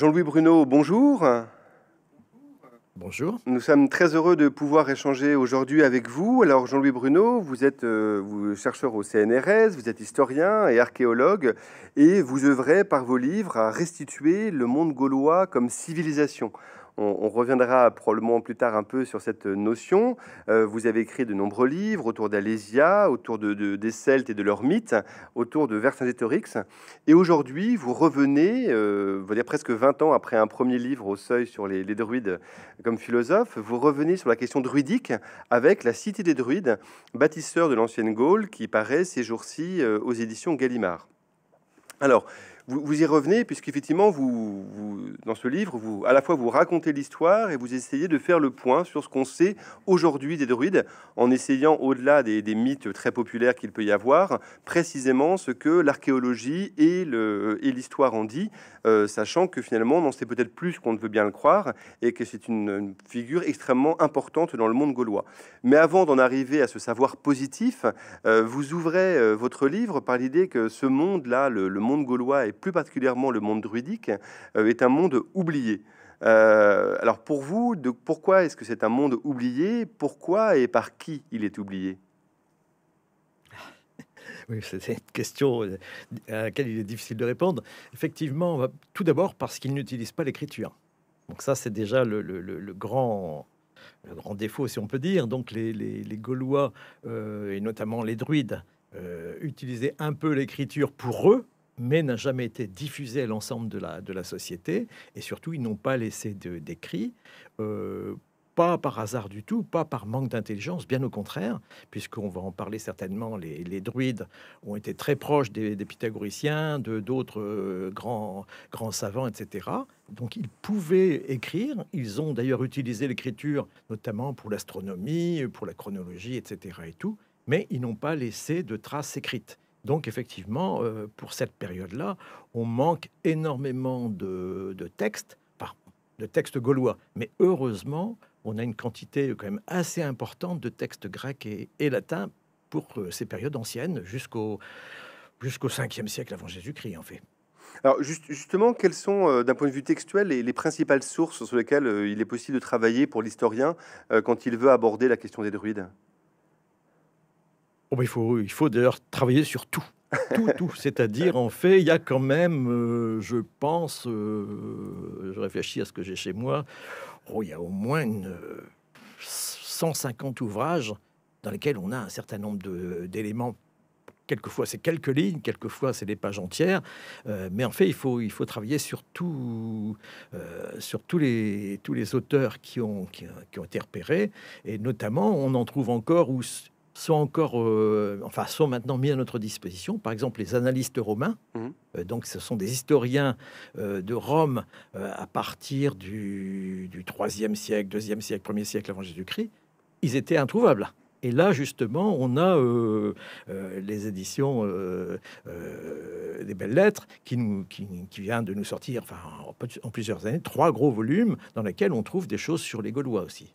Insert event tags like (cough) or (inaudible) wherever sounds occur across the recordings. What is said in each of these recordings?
Jean-Louis Bruno, bonjour. Bonjour. Nous sommes très heureux de pouvoir échanger aujourd'hui avec vous. Alors Jean-Louis Bruno, vous êtes euh, chercheur au CNRS, vous êtes historien et archéologue, et vous œuvrez par vos livres à restituer le monde gaulois comme civilisation. On, reviendra probablement plus tard un peu sur cette notion. Euh, vous avez écrit de nombreux livres autour d'Alésia, autour des Celtes et de leurs mythes, autour de Vercingétorix. Et aujourd'hui, vous revenez, euh, presque 20 ans après un premier livre au seuil sur les, les druides comme philosophe, vous revenez sur la question druidique avec La Cité des druides, bâtisseur de l'ancienne Gaule, qui paraît ces jours-ci euh, aux éditions Gallimard. Alors, vous, y revenez, puisqu'effectivement, vous, vous, dans ce livre, vous, à la fois vous racontez l'histoire et vous essayez de faire le point sur ce qu'on sait aujourd'hui des druides, en essayant, au-delà des, mythes très populaires qu'il peut y avoir, précisément ce que l'archéologie et l'histoire en dit, euh, sachant que finalement, on sait peut-être plus qu'on ne veut bien le croire, et que c'est une, figure extrêmement importante dans le monde gaulois. Mais avant d'en arriver à ce savoir positif, euh, vous ouvrez euh, votre livre par l'idée que ce monde-là, le, le, monde gaulois et plus particulièrement le monde druidique, euh, est un monde oublié. Euh, alors pour vous, de, pourquoi est-ce que c'est un monde oublié Pourquoi et par qui il est oublié (laughs) c'est une question euh, à laquelle il est difficile de répondre. Effectivement, tout d'abord parce qu'il n'utilise pas l'écriture. Donc ça, c'est déjà le, grand, grand, défaut, si on peut dire. Donc les, Gaulois, et notamment les druides, utilisaient un peu l'écriture pour eux, mais n'a jamais été diffusé à l'ensemble de la, de la société. Et surtout, ils n'ont pas laissé d'écrits. Euh, pas par hasard du tout, pas par manque d'intelligence, bien au contraire, puisqu'on va en parler certainement, les, druides ont été très proches des, pythagoriciens, de d'autres euh, grands, grands savants, etc. Donc ils pouvaient écrire, ils ont d'ailleurs utilisé l'écriture notamment pour l'astronomie, pour la chronologie, etc. et tout, mais ils n'ont pas laissé de traces écrites. Donc effectivement, euh, pour cette période-là, on manque énormément de, de textes, de textes gaulois. Mais heureusement, on a une quantité quand même assez importante de textes grecs et, latins pour euh, ces périodes anciennes, jusqu'au jusqu'au 5e siècle avant Jésus-Christ, en fait. Alors justement, quelles sont, euh, d'un point de vue textuel, les, principales sources sur lesquelles il est possible de travailler pour l'historien quand il veut aborder la question des druides Oh, il faut, d'ailleurs travailler sur tout. tout, (laughs) tout. C'est-à-dire, en fait, il y a quand même, euh, je pense, euh, je réfléchis à ce que j'ai chez moi, oh, il y a au moins 150 euh, ouvrages dans lesquels on a un certain nombre d'éléments. Quelquefois, c'est quelques lignes, quelquefois, c'est des pages entières. mais en fait, il faut, travailler sur, sur tous, les, auteurs qui ont, qui, ont été repérés. Et notamment, on en trouve encore où sont encore, euh, enfin, sont maintenant mis à notre disposition. Par exemple, les analystes romains. Mmh. Euh, donc, ce sont des historiens euh, de Rome à partir du, du 3e siècle, 2e siècle, 1er siècle avant Jésus-Christ. Ils étaient introuvables. Et là, justement, on a les éditions des Belles Lettres qui, nous, qui, vient de nous sortir, enfin, en plusieurs années, trois gros volumes dans lesquels on trouve des choses sur les Gaulois aussi.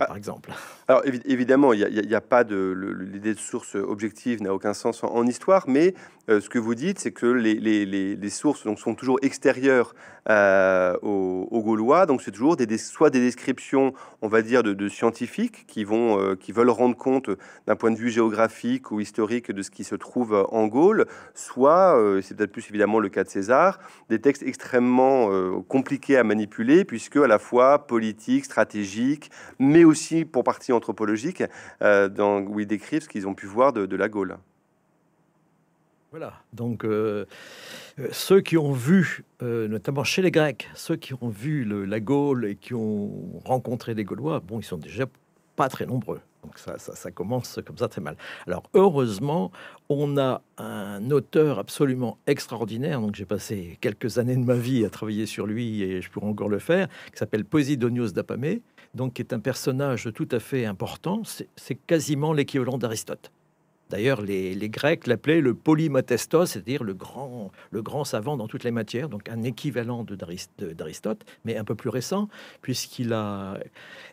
Ah. par exemple. Alors évidemment, il n'y a, pas de l'idée de source objective n'a aucun sens en, histoire, mais euh, ce que vous dites, c'est que les, sources donc, sont toujours extérieures euh, aux, Gaulois, donc c'est toujours des, des, soit des descriptions, on va dire, de, scientifiques qui vont euh, qui veulent rendre compte d'un point de vue géographique ou historique de ce qui se trouve en Gaule, soit c'est peut-être plus évidemment le cas de César, des textes extrêmement compliqués à manipuler puisque à la fois politiques, stratégiques, mais aussi pour partie anthropologique, euh, dans, où ils décrivent ce qu'ils ont pu voir de, la Gaule. Voilà, donc euh, euh, ceux qui ont vu, notamment chez les Grecs, ceux qui ont vu la Gaule et qui ont rencontré des Gaulois, bon, ils sont déjà pas très nombreux. Donc ça, ça, commence comme ça très mal. Alors heureusement, on a un auteur absolument extraordinaire, donc j'ai passé quelques années de ma vie à travailler sur lui et je pourrais encore le faire, qui s'appelle Posidonius d'Apamé, donc qui est un personnage tout à fait important. C'est quasiment l'équivalent d'Aristote. D'ailleurs, les, Grecs l'appelaient le polymatestos, c'est-à-dire le grand, le grand savant dans toutes les matières, donc un équivalent d'Aristote, mais un peu plus récent, puisqu'il a,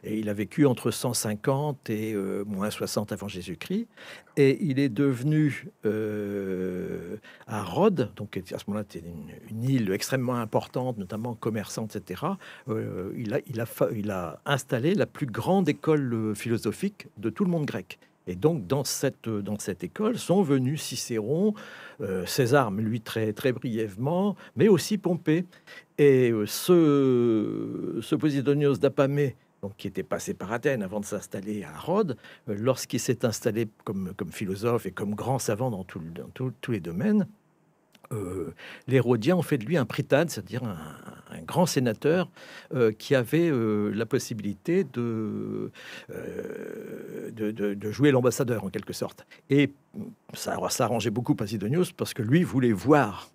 il a vécu entre 150 et euh, moins 60 avant Jésus-Christ. Et il est devenu euh, à Rhodes, donc à ce moment-là, c'était une, île extrêmement importante, notamment commerçante, etc. Euh, il a installé la plus grande école philosophique de tout le monde grec. Et donc, dans cette, école sont venus Cicéron, euh, César, lui très, très brièvement, mais aussi Pompée. Et euh, ce, ce Posidonios d'Apamée, donc qui était passé par Athènes avant de s'installer à Rhodes, euh, lorsqu'il s'est installé comme, philosophe et comme grand savant dans, tous les domaines, les Rhodiens ont fait de lui un prétade c'est-à-dire un, grand sénateur euh, qui avait euh, la possibilité euh, de, de, jouer l'ambassadeur en quelque sorte. Et ça, ça arrangeait beaucoup Pasidonius parce que lui voulait voir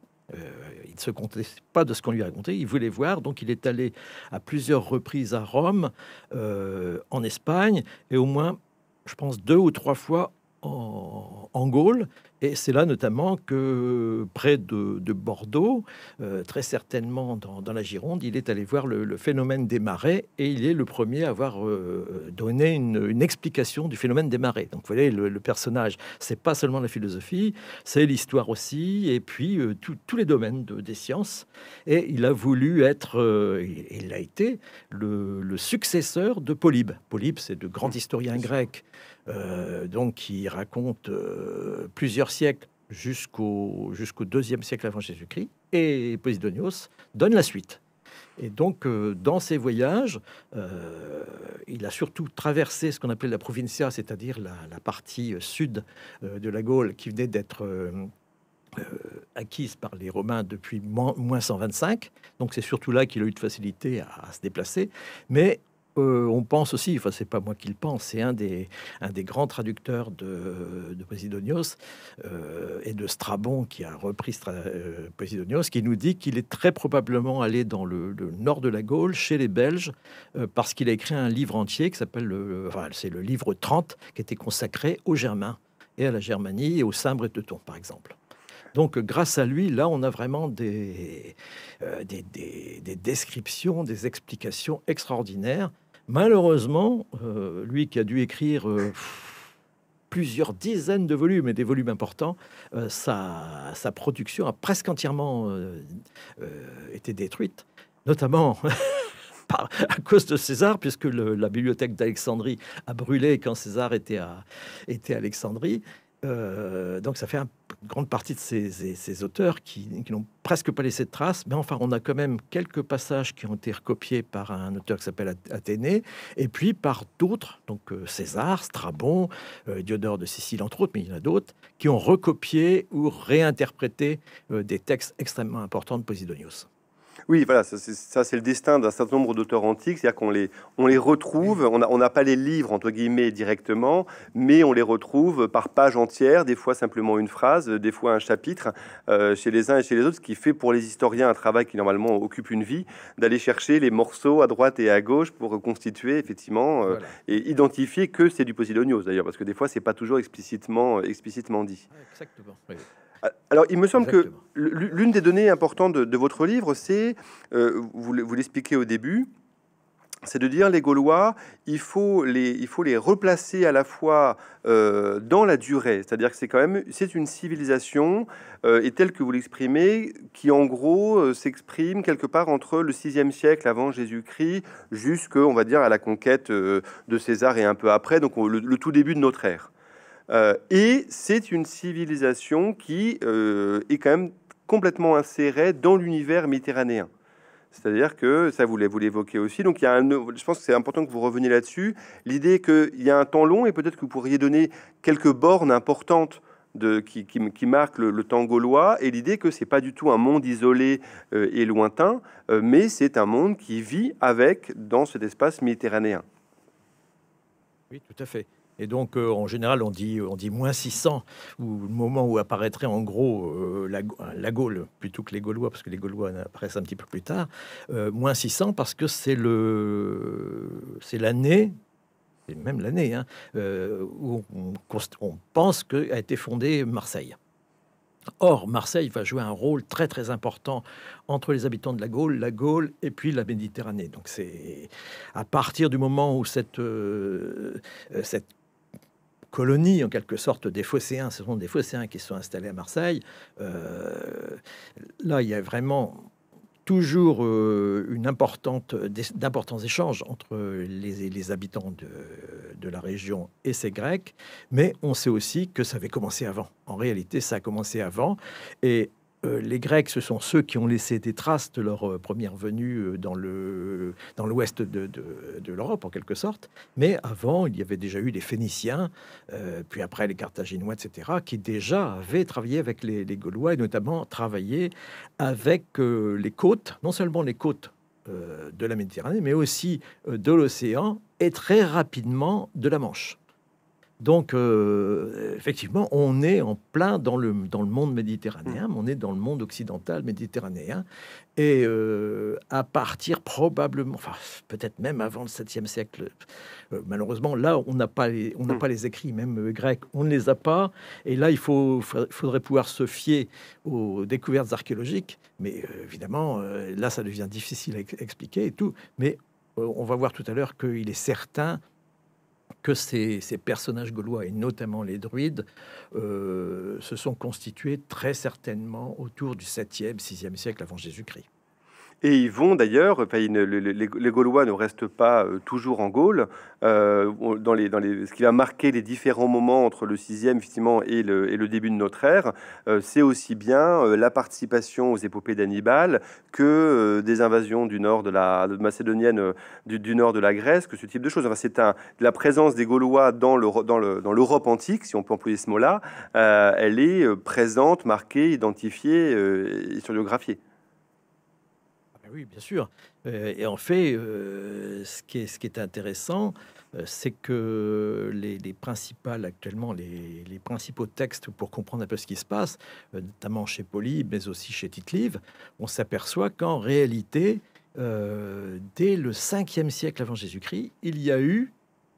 il ne se comptait pas de ce qu'on lui racontait, il voulait voir, donc il est allé à plusieurs reprises à Rome, en Espagne, et au moins, je pense, deux ou trois fois en, Gaule. Et c'est là notamment que, près de, Bordeaux, euh, très certainement dans, la Gironde, il est allé voir le, phénomène des marées et il est le premier à avoir euh, donné une, explication du phénomène des marées. Donc vous voyez, le, personnage, c'est pas seulement la philosophie, c'est l'histoire aussi, et puis euh, tous les domaines des sciences. Et il a voulu être, il, il a été, le, successeur de Polybe. Polybe, c'est de grands historiens grecs. Euh, donc qui raconte euh, plusieurs siècles jusqu'au jusqu'au deuxième siècle avant Jésus-Christ, et Posidonios donne la suite. Et donc, euh, dans ses voyages, il a surtout traversé ce qu'on appelait la provincia, c'est-à-dire la, partie sud de la Gaule qui venait d'être acquise par les Romains depuis moins 125. Donc, c'est surtout là qu'il a eu de facilité à, à se déplacer. Mais euh, on pense aussi, enfin c'est pas moi qui le pense, c'est un des, grands traducteurs de, de Posidonios euh, et de Strabon qui a repris euh, Posidonios, qui nous dit qu'il est très probablement allé dans le, nord de la Gaule, chez les Belges, parce qu'il a écrit un livre entier qui s'appelle, le, c'est le livre 30, qui était consacré aux Germains et à la Germanie et aux Cimbres et Teutons par exemple. Donc, grâce à lui, là, on a vraiment des, descriptions, des explications extraordinaires Malheureusement, euh, lui qui a dû écrire euh, plusieurs dizaines de volumes et des volumes importants, euh, sa, production a presque entièrement été détruite, notamment (laughs) à cause de César, puisque la bibliothèque d'Alexandrie a brûlé quand César était à, était Alexandrie. donc ça fait un grande partie de ces, auteurs qui, qui n'ont presque pas laissé de traces, mais enfin, on a quand même quelques passages qui ont été recopiés par un auteur qui s'appelle Athénée, et puis par d'autres, donc euh, César, Strabon, euh, Diodore de Sicile, entre autres, mais il y en a d'autres, qui ont recopié ou réinterprété euh, des textes extrêmement importants de Posidonius. Oui, voilà, ça c'est le destin d'un certain nombre d'auteurs antiques, c'est-à-dire qu'on les, on les retrouve, on n'a on pas les livres entre guillemets directement, mais on les retrouve par page entière, des fois simplement une phrase, des fois un chapitre, euh, chez les uns et chez les autres, ce qui fait pour les historiens un travail qui normalement occupe une vie, d'aller chercher les morceaux à droite et à gauche pour constituer effectivement euh, et identifier que c'est du Posidonius d'ailleurs, parce que des fois c'est pas toujours explicitement, euh, explicitement dit. Exactement. Alors, il me semble que l'une des données importantes de, votre livre, c'est, euh, vous l'expliquez au début, c'est de dire les Gaulois, il faut les, il faut les replacer à la fois euh, dans la durée, c'est-à-dire que c'est quand même c'est une civilisation, euh, et telle que vous l'exprimez, qui en gros s'exprime quelque part entre le VIe siècle avant Jésus-Christ on va dire, à la conquête de César et un peu après, donc le, tout début de notre ère. Euh, et c'est une civilisation qui euh, est quand même complètement insérée dans l'univers méditerranéen. C'est-à-dire que, ça vous l'évoquez aussi, donc il je pense que c'est important que vous reveniez là-dessus, l'idée qu'il y a un temps long et peut-être que vous pourriez donner quelques bornes importantes de, qui, qui, marque le, temps gaulois et l'idée que c'est pas du tout un monde isolé euh, et lointain, mais c'est un monde qui vit avec dans cet espace méditerranéen. Oui, tout à fait. Et donc, euh, en général, on dit, on dit moins 600, ou le moment où apparaîtrait en gros euh, la, Gaule, plutôt que les Gaulois, parce que les Gaulois apparaissent un petit peu plus tard, euh, moins 600 parce que c'est le, c'est l'année, et même l'année, hein, où on, pense qu'a été fondée Marseille. Or, Marseille va jouer un rôle très très important entre les habitants de la Gaule, la Gaule et puis la Méditerranée. Donc c'est à partir du moment où cette, cette colonies, en quelque sorte, des phocéens. Ce sont des phocéens qui sont installés à Marseille. Euh, là, il y a vraiment toujours euh, une importante d'importants échanges entre les, les habitants de, de, la région et ces Grecs, mais on sait aussi que ça avait commencé avant. En réalité, ça a commencé avant, et euh, les Grecs, ce sont ceux qui ont laissé des traces de leur euh, première venue euh, dans l'ouest de, l'Europe en quelque sorte. Mais avant, il y avait déjà eu les Phéniciens, puis après les Carthaginois, etc., qui déjà avaient travaillé avec les, Gaulois et notamment travaillé avec les côtes, non seulement les côtes de la Méditerranée, mais aussi de l'océan et très rapidement de la Manche. Donc, euh, effectivement, on est en plein dans le, dans le monde méditerranéen, mm. on est dans le monde occidental méditerranéen. Et euh, à partir probablement, enfin, peut-être même avant le 7e siècle, euh, malheureusement, là, on n'a pas, les, on n'a mm. pas les écrits, même grecs, on ne les a pas. Et là, il faut, faudrait pouvoir se fier aux découvertes archéologiques. Mais évidemment, là, ça devient difficile à expliquer et tout. Mais on va voir tout à l'heure qu'il est certain que ces, personnages gaulois, et notamment les druides, euh, se sont constitués très certainement autour du 7e, 6e siècle avant Jésus-Christ. Et ils vont d'ailleurs, les, Gaulois ne restent pas euh, toujours en Gaule. Euh, ce qui va marquer les différents moments entre le 6e et, le, début de notre ère, euh, c'est aussi bien la participation aux épopées d'Hannibal que des invasions du nord de la macédonienne, du, nord de la Grèce, que ce type de choses. Enfin, c'est la présence des Gaulois dans l'Europe antique, si on peut employer ce mot-là, elle est présente, marquée, identifiée, historiographiée oui, bien sûr. Euh, et en fait, euh, ce, qui est, intéressant, euh, c'est que les, principales actuellement, les, principaux textes pour comprendre un peu ce qui se passe, notamment chez Poly, mais aussi chez Titlive, on s'aperçoit qu'en réalité, dès le 5e siècle avant Jésus-Christ, il y a eu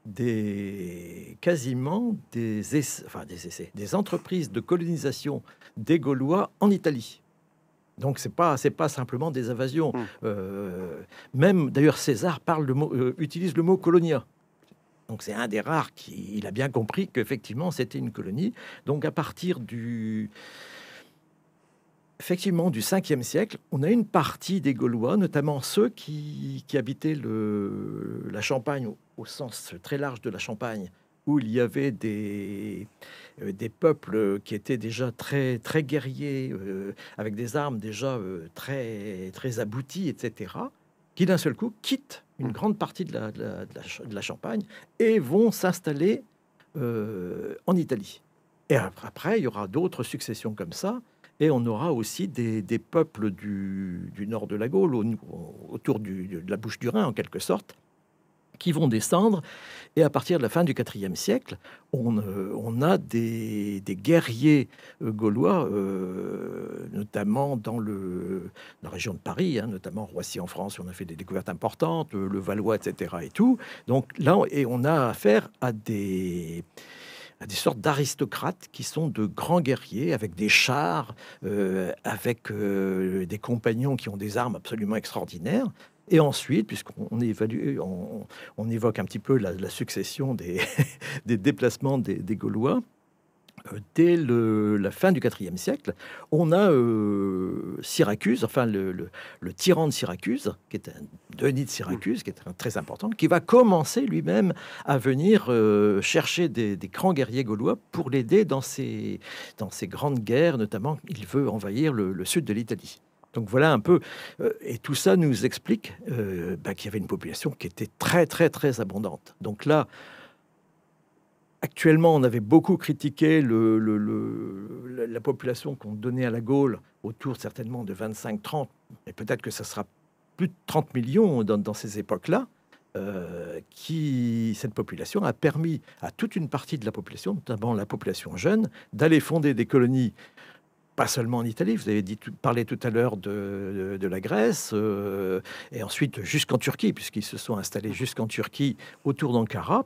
des quasiment des des essais, des entreprises de colonisation des Gaulois en Italie. Donc c'est pas c'est pas simplement des invasions. Hmm. Euh, même d'ailleurs César euh, utilise le mot colonia. Donc c'est un des rares qui a bien compris qu'effectivement c'était une colonie. Donc à partir du effectivement du 5e siècle, on a une partie des Gaulois, notamment ceux qui, habitaient la Champagne au, sens très large de la Champagne, où il y avait euh, des, peuples qui étaient déjà très, très guerriers, euh, avec des armes déjà euh, très, très abouties, etc., qui d'un seul coup quittent une hmm. grande partie de la, de la, Champagne et vont s'installer en Italie. Et après, il y aura d'autres successions comme ça. Et on aura aussi des, peuples du, nord de la Gaule, autour de la bouche du Rhin, en quelque sorte, qui vont descendre. Et à partir de la fin du IVe siècle, euh, on, a des, guerriers euh, gaulois, euh, notamment dans, le, la région de Paris, hein, notamment Roissy en France, où on a fait des découvertes importantes, le Valois, etc. Et tout. Donc là, et on a affaire à des des sortes d'aristocrates qui sont de grands guerriers avec des chars, avec des compagnons qui ont des armes absolument extraordinaires. Et ensuite, puisqu'on on, évoque un petit peu la, succession des, (laughs) des, déplacements des, Gaulois, euh, dès la fin du IVe siècle, on a euh, Syracuse, enfin le, tyran de Syracuse, qui est un Denis de Syracuse, qui est très important, qui va commencer lui-même à venir euh, chercher des, grands guerriers gaulois pour l'aider dans ses, dans ses grandes guerres, notamment il veut envahir le, sud de l'Italie. Donc voilà un peu. Euh, et tout ça nous explique euh, bah, qu'il y avait une population qui était très, très, très abondante. Donc là, actuellement, on avait beaucoup critiqué la population qu'on donnait à la Gaule, autour certainement de 25-30, et peut-être que ce sera plus de 30 millions dans, ces époques-là. Euh, qui, cette population a permis à toute une partie de la population, notamment la population jeune, d'aller fonder des colonies pas seulement en Italie. Vous avez dit, parlé tout à l'heure de, la Grèce euh, et ensuite jusqu'en Turquie, puisqu'ils se sont installés jusqu'en Turquie autour d'Ankara,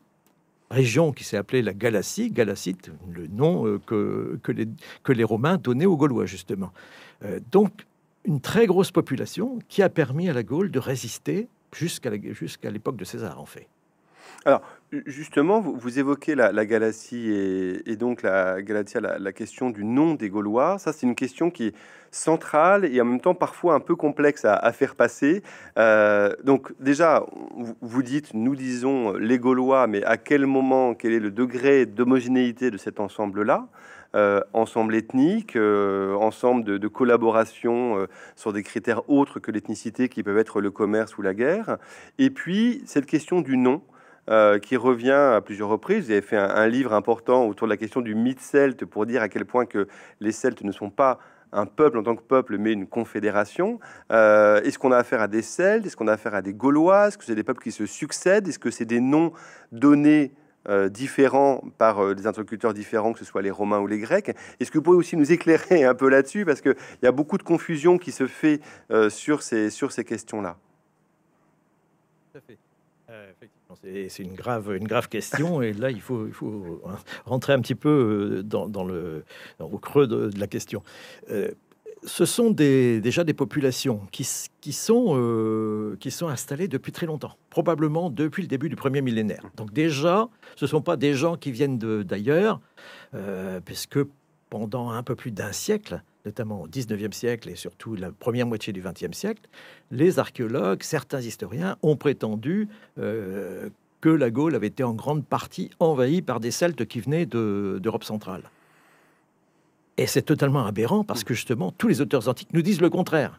région qui s'est appelée la Galatie, Galacite, le nom euh, que, les, Romains donnaient aux Gaulois, justement. Euh, donc, une très grosse population qui a permis à la Gaule de résister jusqu'à l'époque de César, en fait. Alors, Justement, vous, évoquez la, Galaxie Galatie et, donc la Galatia, la, question du nom des Gaulois. Ça, c'est une question qui est centrale et en même temps parfois un peu complexe à, faire passer. Euh, donc déjà, vous dites, nous disons euh, les Gaulois, mais à quel moment, quel est le degré d'homogénéité de cet ensemble-là euh, ensemble ethnique, ensemble de, collaboration sur des critères autres que l'ethnicité qui peuvent être le commerce ou la guerre. Et puis, cette question du nom, euh, qui revient à plusieurs reprises. Vous avez fait un, livre important autour de la question du mythe celte pour dire à quel point que les Celtes ne sont pas un peuple en tant que peuple, mais une confédération. Euh, est-ce qu'on a affaire à des Celtes Est-ce qu'on a affaire à des Gaulois Est-ce que c'est des peuples qui se succèdent Est-ce que c'est des noms donnés euh, différents par des interlocuteurs différents, que ce soit les Romains ou les Grecs. Est-ce que vous pouvez aussi nous éclairer un peu là-dessus Parce qu'il y a beaucoup de confusion qui se fait sur ces, sur ces questions-là. Tout fait. C'est une grave, une grave question, et là, il faut, il faut hein, rentrer un petit peu euh, dans, le, au creux de, la question. Euh, ce sont déjà des populations qui, sont, euh, qui sont installées depuis très longtemps, probablement depuis le début du premier millénaire. Donc déjà, ce ne sont pas des gens qui viennent d'ailleurs, parce puisque pendant un peu plus d'un siècle, notamment au 19e siècle et surtout la première moitié du 20e siècle, les archéologues, certains historiens ont prétendu euh, que la Gaule avait été en grande partie envahie par des Celtes qui venaient d'Europe centrale. Et c'est totalement aberrant parce que justement, tous les auteurs antiques nous disent le contraire.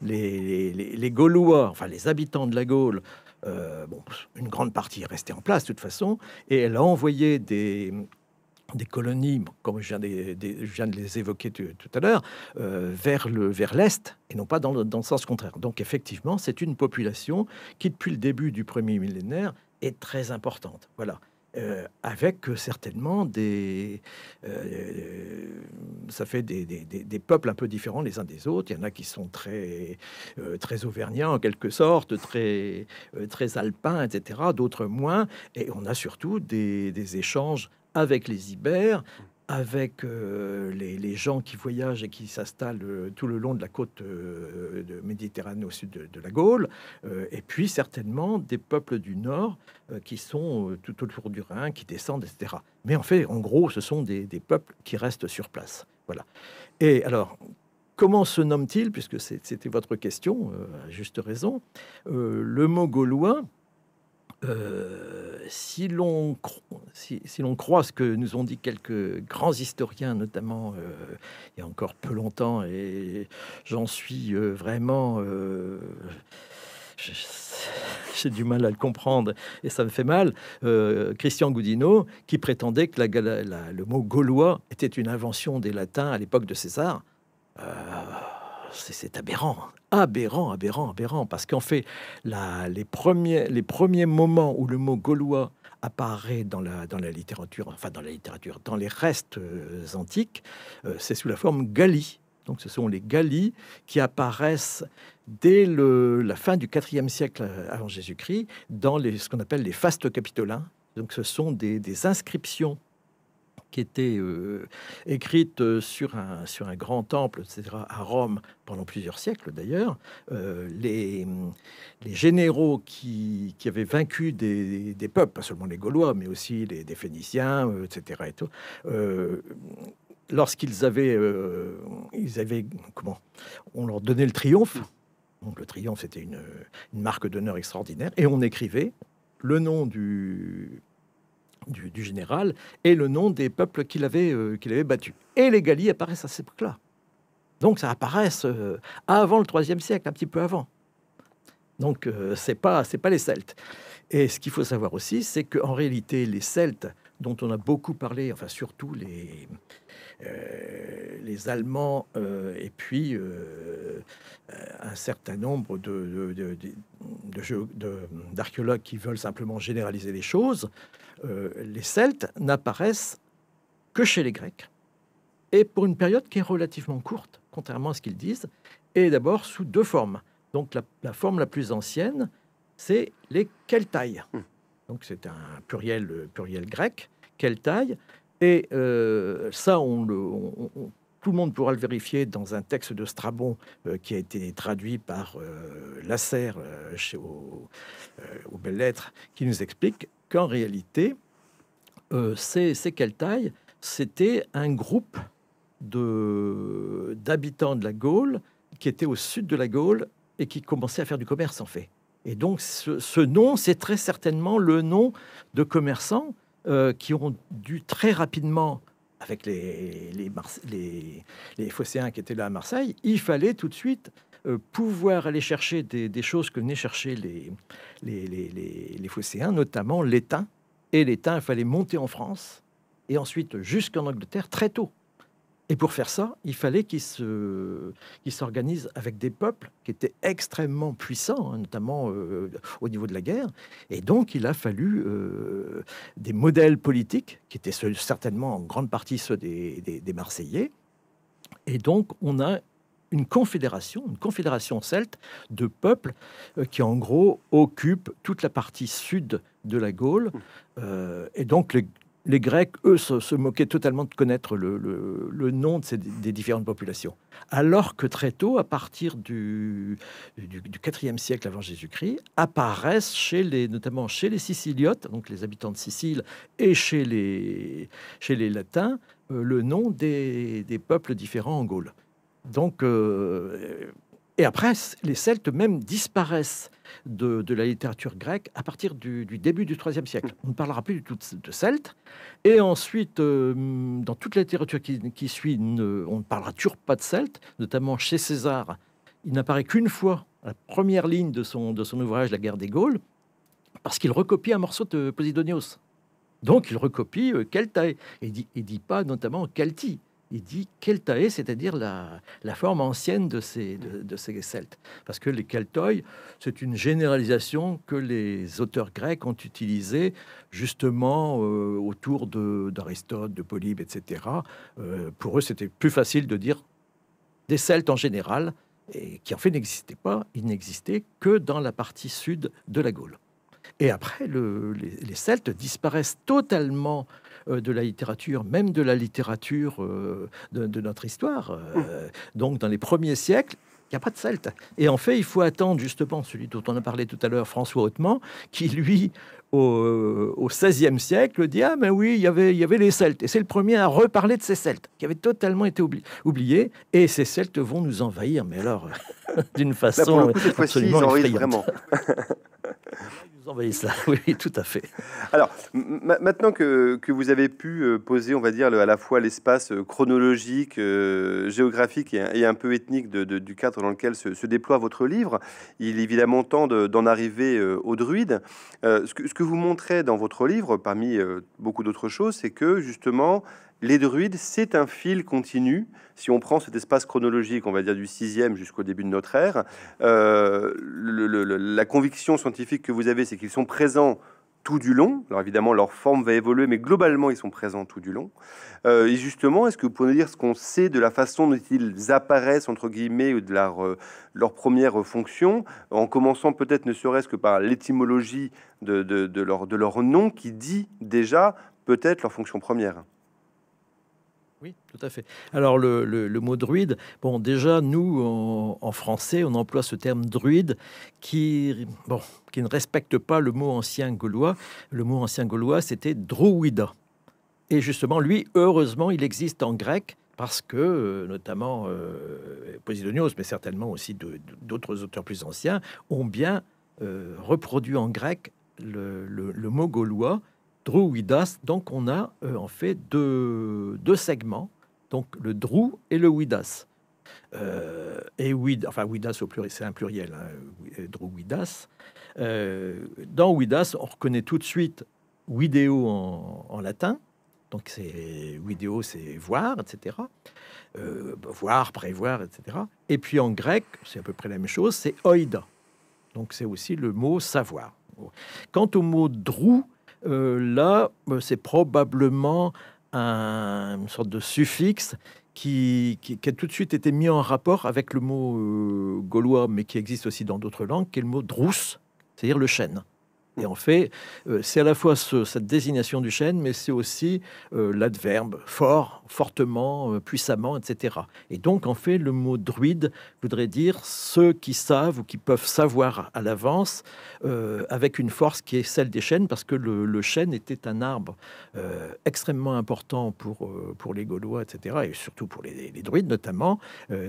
Les, Gaulois, enfin les habitants de la Gaule, euh, bon, une grande partie est restée en place de toute façon, et elle a envoyé des, des colonies, comme je viens de, les évoquer tout, à l'heure, euh, vers le vers l'est et non pas dans le, sens contraire. Donc effectivement, c'est une population qui depuis le début du premier millénaire est très importante. Voilà. Euh, avec euh, certainement des. ça fait des, peuples un peu différents les uns des autres. Il y en a qui sont très, très auvergnats en quelque sorte, très, très alpins, etc. D'autres moins. Et on a surtout des, échanges avec les Ibères, avec euh, les, gens qui voyagent et qui s'installent euh, tout le long de la côte méditerranéenne euh, de Méditerranée au sud de, la Gaule, et puis certainement des peuples du Nord qui sont tout autour du Rhin, qui descendent, etc. Mais en fait, en gros, ce sont des, des peuples qui restent sur place. Voilà. Et alors, comment se nomme-t-il, puisque c'était votre question, à juste raison, le mot gaulois euh, si l'on croit ce que nous ont dit quelques grands historiens, notamment euh, il y a encore peu longtemps, et j'en suis euh, vraiment j'ai du mal à le comprendre et ça me fait mal, Christian Goudinot, qui prétendait que le mot gaulois était une invention des latins à l'époque de César. c'est aberrant aberrant, aberrant, aberrant, parce qu'en fait, les, premiers, moments où le mot gaulois apparaît dans la, littérature, enfin dans la littérature, dans les restes euh, antiques, euh, c'est sous la forme gali. Donc ce sont les galis qui apparaissent dès la fin du IVe siècle avant Jésus-Christ dans les, ce qu'on appelle les fastes capitolins. Donc ce sont des, des inscriptions qui était euh, écrite euh, sur un, sur un grand temple, etc., à Rome pendant plusieurs siècles d'ailleurs, euh, les, généraux qui, avaient vaincu des, peuples, pas seulement les Gaulois, mais aussi les, Phéniciens, etc., et tout, lorsqu'ils avaient, ils avaient, comment, on leur donnait le triomphe. Donc le triomphe, c'était une, une marque d'honneur extraordinaire. Et on écrivait le nom du, du, général et le nom des peuples qu'il avait, euh, qu'il avait battus. Et les Gallies apparaissent à cette époque-là. Donc ça apparaît euh, avant le IIIe siècle, un petit peu avant. Donc euh, c'est pas c'est pas les Celtes. Et ce qu'il faut savoir aussi, c'est qu'en réalité, les Celtes, dont on a beaucoup parlé, enfin surtout les, euh, les Allemands euh, et puis euh, un certain nombre d'archéologues qui veulent simplement généraliser les choses, les Celtes n'apparaissent que chez les Grecs et pour une période qui est relativement courte, contrairement à ce qu'ils disent, et d'abord sous deux formes. Donc la, forme la plus ancienne, c'est les tailles mmh. Donc c'est un pluriel, grec, taille? Et euh, ça, tout le monde pourra le vérifier dans un texte de Strabon euh, qui a été traduit par euh, Lasser euh, chez, aux Belles Lettres, qui nous explique qu'en réalité, c'est quelle taille c'était un groupe d'habitants de la Gaule qui était au sud de la Gaule et qui commençait à faire du commerce en fait. Et donc ce, ce nom, c'est très certainement le nom de commerçants euh, qui ont dû très rapidement avec les, les, phocéens qui étaient là à Marseille, il fallait tout de suite euh, pouvoir aller chercher des, choses que venaient chercher les, les, phocéens, notamment l'étain. Et l'étain, il fallait monter en France et ensuite jusqu'en Angleterre très tôt. Et pour faire ça, il fallait qu'ils s'organisent avec des peuples qui étaient extrêmement puissants, hein, notamment euh, au niveau de la guerre. Et donc, il a fallu euh, des modèles politiques, qui étaient certainement en grande partie ceux des, Marseillais. Et donc, on a une confédération, une confédération celte de peuples euh, qui, en gros, occupent toute la partie sud de la Gaule. Mmh. et donc, les, les Grecs, eux, se, moquaient totalement de connaître le, nom des différentes populations. Alors que très tôt, à partir du, du, 4e siècle avant Jésus-Christ, apparaissent chez les, notamment chez les Siciliotes, donc les habitants de Sicile, et chez les, chez les Latins, euh, le nom des, peuples différents en Gaule. Donc, euh, et après, les Celtes même disparaissent de, la littérature grecque à partir du, début du IIIe siècle. On ne parlera plus du tout de, Celtes. Et ensuite, euh, dans toute la littérature qui, suit, on ne parlera toujours pas de Celtes, notamment chez César. Il n'apparaît qu'une fois à la première ligne de son, ouvrage La guerre des Gaules, parce qu'il recopie un morceau de Posidonios. Donc il recopie Celtae, euh, et dit, dit pas notamment Celti il dit Keltae, c'est-à-dire la, forme ancienne de ces, de, Celtes. Parce que les Keltoi, c'est une généralisation que les auteurs grecs ont utilisée justement euh, autour d'Aristote, de, Polybe, etc. Euh, pour eux, c'était plus facile de dire des Celtes en général, et qui en fait n'existaient pas, ils n'existaient que dans la partie sud de la Gaule. Et après, les, Celtes disparaissent totalement euh, de la littérature, même de la littérature euh, de, notre histoire. Euh, hmm. donc dans les premiers siècles, il n'y a pas de Celtes. Et en fait, il faut attendre justement celui dont on a parlé tout à l'heure, François Hautement, qui lui, au XVIe siècle, dit Ah, mais oui, il y avait, il y avait les Celtes. Et c'est le premier à reparler de ces Celtes, qui avaient totalement été oubli oubliés. Et ces Celtes vont nous envahir, mais alors, (laughs) d'une bah, façon. absolument pour vraiment. (laughs) Vous nous là, (laughs) oui, tout à fait. Alors, maintenant que, vous avez pu euh, poser, on va dire, à la fois l'espace euh, chronologique, euh, géographique et, un peu ethnique du cadre dans lequel se, déploie votre livre, il est évidemment temps d'en arriver aux druides. ce, que, vous montrez dans votre livre, parmi beaucoup d'autres choses, c'est que justement, les druides, c'est un fil continu. Si on prend cet espace chronologique, on va dire du 6 jusqu'au début de notre ère, euh, la conviction scientifique que vous avez, c'est qu'ils sont présents tout du long. Alors évidemment, leur forme va évoluer, mais globalement, ils sont présents tout du long. Euh, et justement, est-ce que vous pouvez dire ce qu'on sait de la façon dont ils apparaissent, entre guillemets, ou de leur, euh, première fonction, en commençant peut-être ne serait-ce que par l'étymologie de leur nom qui dit déjà peut-être leur fonction première oui, tout à fait. Alors le, mot druide, bon déjà nous en français on emploie ce terme druide qui, bon, qui ne respecte pas le mot ancien gaulois. Le mot ancien gaulois c'était druida. Et justement lui, heureusement, il existe en grec parce que euh, notamment euh, Posidonios, mais certainement aussi d'autres auteurs plus anciens, ont bien euh, reproduit en grec le, mot gaulois Drew Widas. Donc on a euh, en fait deux, deux, segments, donc le Drew et le Widas. Euh, et oui enfin Widas au c'est un pluriel, hein, Widas. Euh, dans Widas, on reconnaît tout de suite vidéo en, latin. Donc c'est vidéo, c'est voir, etc. voir, prévoir, etc. Et puis en grec, c'est à peu près la même chose, c'est oida. Donc c'est aussi le mot savoir. Quant au mot drou, euh, là, euh, c'est probablement un, une sorte de suffixe qui, a tout de suite été mis en rapport avec le mot euh, gaulois, mais qui existe aussi dans d'autres langues, qui est le mot drousse, c'est-à-dire le chêne. Et en fait, euh, c'est à la fois cette désignation du chêne, mais c'est aussi euh, l'adverbe fort, fortement, euh, puissamment, etc. Et donc, en fait, le mot druide voudrait dire ceux qui savent ou qui peuvent savoir à l'avance, avec une force qui est celle des chênes, parce que le, chêne était un arbre extrêmement important pour, les Gaulois, etc., et surtout pour les druides notamment,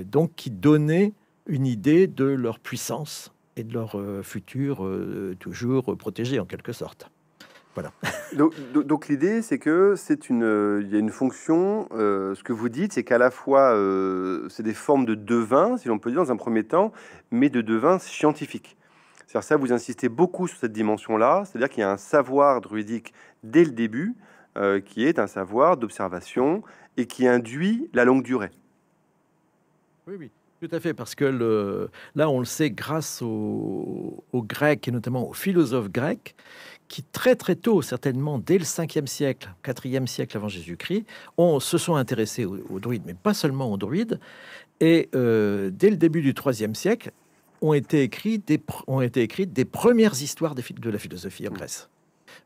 donc qui donnait une idée de leur puissance et de leur euh, futur euh, toujours protégé en quelque sorte. Voilà. (laughs) donc, l'idée, c'est que c'est une, euh, il y a une fonction. ce que vous dites, c'est qu'à la fois, c'est des formes de devins, si l'on peut dire dans un premier temps, mais de devin scientifique. C'est-à-dire ça, vous insistez beaucoup sur cette dimension-là, c'est-à-dire qu'il y a un savoir druidique dès le début, qui est un savoir d'observation et qui induit la longue durée. Oui, oui. Tout à fait, parce que là, on le sait grâce aux, Grecs et notamment aux philosophes grecs qui très très tôt, certainement dès le 5e siècle, 4e siècle avant Jésus-Christ, se sont intéressés aux, druides, mais pas seulement aux druides. Et euh, dès le début du 3e siècle, ont été écrites des, ont des premières histoires de, de la philosophie en mmh. Grèce.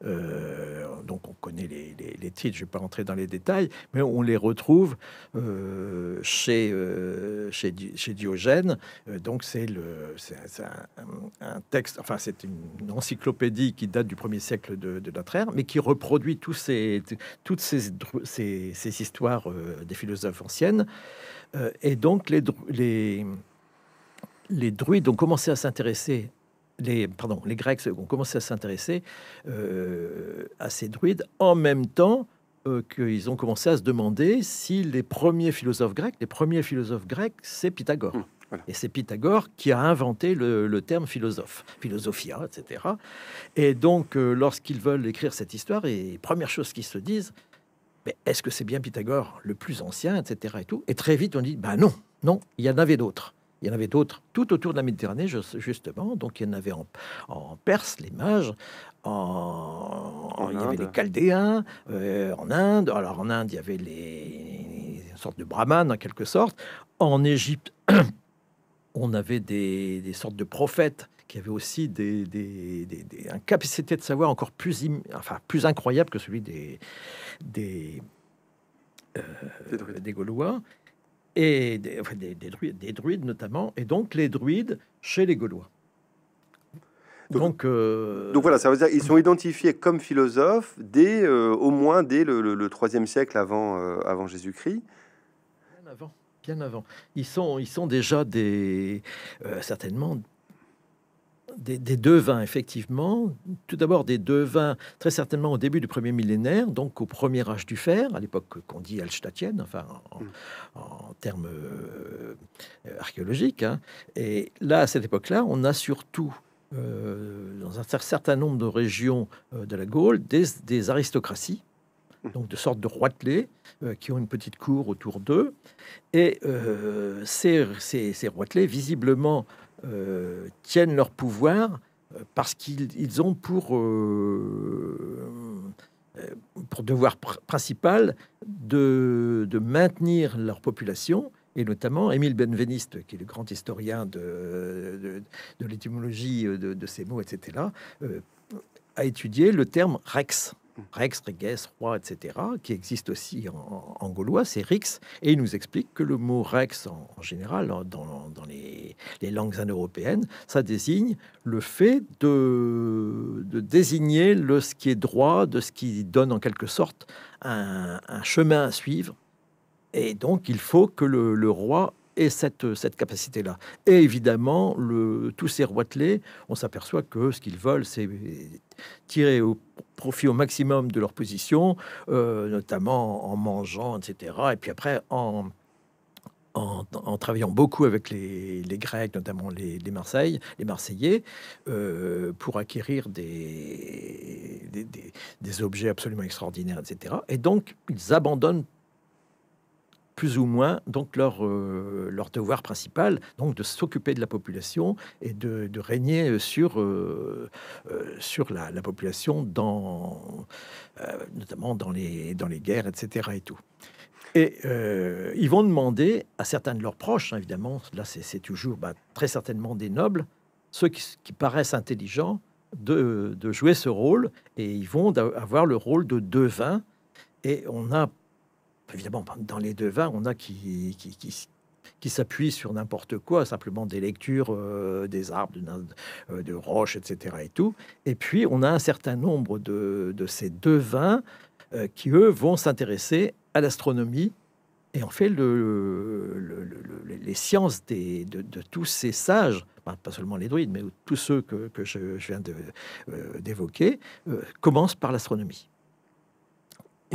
Euh, donc on connaît les, titres, je ne vais pas entrer dans les détails, mais on les retrouve euh, chez, euh, chez, Diogène. donc c'est le, un, texte, enfin c'est une encyclopédie qui date du premier siècle de, notre ère, mais qui reproduit tous ces, toutes ces, ces, ces histoires des philosophes anciennes. et donc les, les les druides ont commencé à s'intéresser les, pardon, les Grecs ont commencé à s'intéresser euh, à ces druides en même temps euh, qu'ils ont commencé à se demander si les premiers philosophes grecs, les premiers philosophes grecs, c'est Pythagore. Hum, et c'est Pythagore qui a inventé le, terme philosophe, philosophia, etc. Et donc, euh, lorsqu'ils veulent écrire cette histoire, et première chose qu'ils se disent, mais est-ce que c'est bien Pythagore le plus ancien, etc. Et, tout et très vite, on dit, bah non, non, il y en avait d'autres. Il y en avait d'autres tout autour de la Méditerranée, justement. Donc, il y en avait en, en Perse, les mages. En, il y avait les Chaldéens. Euh, en Inde, alors en Inde, il y avait les, sortes de brahmanes, en quelque sorte. En Égypte, (clears throat) on avait des, des sortes de prophètes qui avaient aussi des, des, des, une capacité de savoir encore plus, enfin, plus incroyable que celui des, des, euh, des Gaulois et des, druides, notamment, et donc les druides chez les Gaulois. Donc, donc, euh, voilà, ça veut dire qu'ils sont identifiés comme philosophes dès, euh, au moins dès le, le, 3 siècle avant, euh, avant Jésus-Christ. Bien avant, bien avant. Ils sont, ils sont déjà des, certainement des, des, deux vins, effectivement. Tout d'abord, des deux vins, très certainement au début du premier millénaire, donc au premier âge du fer, à l'époque qu'on dit Alstatienne, enfin en, mm. termes euh, archéologiques. Hein. Et là, à cette époque-là, on a surtout euh, dans un certain nombre de régions euh, de la Gaule des, aristocraties, mm. donc de sortes de roitelets qui ont une petite cour autour d'eux. Et ces, ces roitelets, visiblement euh, tiennent leur pouvoir euh, parce qu'ils ont pour, euh, pour devoir principal de, maintenir leur population. Et notamment Émile Benveniste, qui est le grand historien de, l'étymologie de, ces mots, etc., a étudié le terme rex, Rex, Reges, roi, etc., qui existe aussi en, gaulois, c'est Rix. Et il nous explique que le mot Rex, en, général, dans, les, langues indo-européennes, ça désigne le fait de, de, désigner le, ce qui est droit, de ce qui donne en quelque sorte un, chemin à suivre. Et donc, il faut que le roi et cette, euh, cette capacité-là. Et évidemment, le, tous ces roitelets, on s'aperçoit que ce qu'ils veulent, c'est tirer au profit au maximum de leur position, euh, notamment en mangeant, etc. Et puis après, en, en, travaillant beaucoup avec les, Grecs, notamment les, Marseilles, les Marseillais, euh, pour acquérir des des, des, objets absolument extraordinaires, etc. Et donc, ils abandonnent plus ou moins donc leur, euh, leur devoir principal, donc de s'occuper de la population et de, régner sur, euh, euh, sur la, population, dans, notamment dans les, dans les guerres, etc. Et tout. Et ils vont demander à certains de leurs proches, hein, évidemment, là c'est toujours bah, très certainement des nobles, ceux qui, paraissent intelligents, de, de, jouer ce rôle. Et ils vont avoir le rôle de devins. Et on a Évidemment, dans les devins, on a qui, qui, s'appuie sur n'importe quoi, simplement des lectures euh, des arbres, de, euh, roches, etc. Et, tout. et puis, on a un certain nombre de, ces devins euh, qui, eux, vont s'intéresser à l'astronomie et en fait les sciences de, tous ces sages, ben, pas seulement les druides, mais tous ceux que, je, viens d'évoquer, commencent par l'astronomie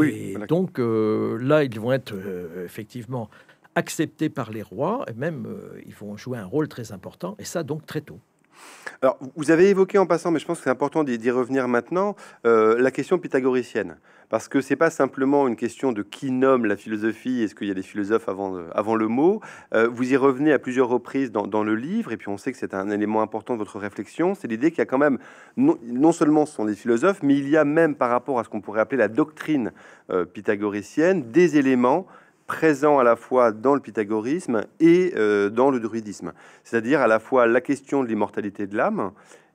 et donc euh, là, ils vont être euh, effectivement acceptés par les rois, et même euh, ils vont jouer un rôle très important, et ça donc très tôt. Alors, vous avez évoqué en passant, mais je pense que c'est important d'y revenir maintenant, euh, la question pythagoricienne. Parce que c'est pas simplement une question de qui nomme la philosophie, est-ce qu'il y a des philosophes avant, euh, avant le mot. Euh, vous y revenez à plusieurs reprises dans, le livre, et puis on sait que c'est un élément important de votre réflexion. C'est l'idée qu'il y a quand même, non, seulement ce sont des philosophes, mais il y a même par rapport à ce qu'on pourrait appeler la doctrine pythagoricienne, des éléments présent à la fois dans le pythagorisme et euh, dans le druidisme, c'est-à-dire à la fois la question de l'immortalité de l'âme,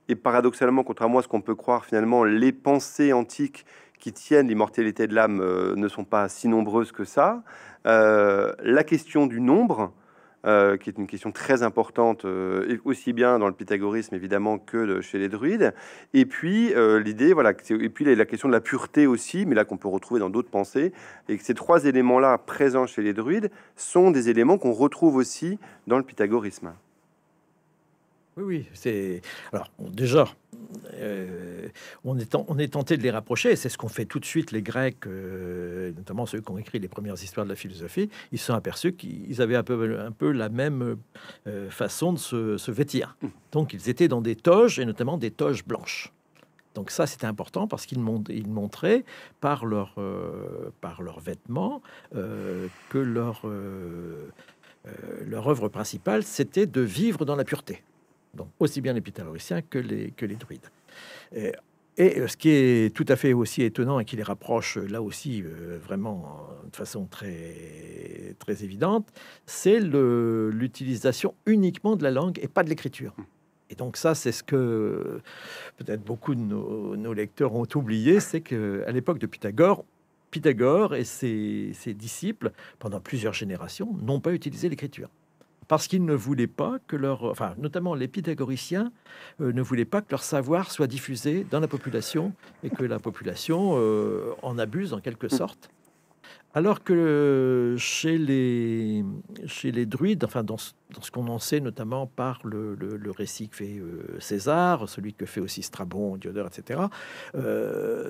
et paradoxalement, contrairement à ce qu'on peut croire, finalement, les pensées antiques qui tiennent l'immortalité de l'âme euh, ne sont pas si nombreuses que ça, euh, la question du nombre, euh, qui est une question très importante, euh, aussi bien dans le pythagorisme évidemment que chez les druides. Et puis euh, l'idée, voilà, et puis la question de la pureté aussi, mais là qu'on peut retrouver dans d'autres pensées, et que ces trois éléments-là présents chez les druides sont des éléments qu'on retrouve aussi dans le pythagorisme. Oui, oui, c'est. Alors, déjà, euh, on, est, tenté de les rapprocher, c'est ce qu'on fait tout de suite les Grecs, euh, notamment ceux qui ont écrit les premières histoires de la philosophie. Ils sont aperçus qu'ils avaient un peu, la même euh, façon de se, vêtir. Donc, ils étaient dans des toges, et notamment des toges blanches. Donc ça, c'était important parce qu'ils montraient par leurs par leurs vêtements que leur leur œuvre principale, c'était de vivre dans la pureté donc aussi bien les pythagoriciens que les, que les druides. Et, euh, ce qui est tout à fait aussi étonnant et qui les rapproche euh, là aussi euh, vraiment de façon très, très évidente, c'est l'utilisation uniquement de la langue et pas de l'écriture. Et donc ça, c'est ce que peut-être beaucoup de nos, nos, lecteurs ont oublié, c'est qu'à l'époque de Pythagore, Pythagore et ses, ses disciples, pendant plusieurs générations, n'ont pas utilisé l'écriture parce qu'ils ne voulaient pas que leur, enfin, notamment les pythagoriciens, euh, ne voulaient pas que leur savoir soit diffusé dans la population et que la population euh, en abuse en quelque sorte. Alors que chez les, chez les druides, enfin dans, dans ce qu'on en sait notamment par le, récit que fait euh, César, celui que fait aussi Strabon, Diodore, etc.,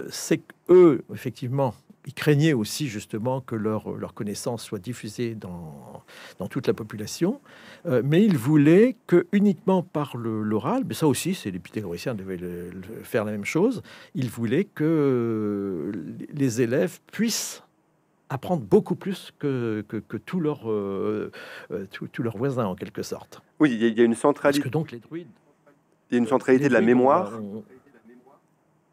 c'est qu'eux, effectivement, ils craignaient aussi justement que leur, leur connaissance soit diffusée dans, toute la population, euh, mais ils voulaient que uniquement par l'oral, mais ça aussi, c'est les pythagoriciens devaient le, faire la même chose, ils voulaient que les élèves puissent apprendre beaucoup plus que, que, que tous leurs euh, euh, voisins, en quelque sorte. Oui, il y, a une centralité. Parce que donc les druides... a une centralité de la mémoire.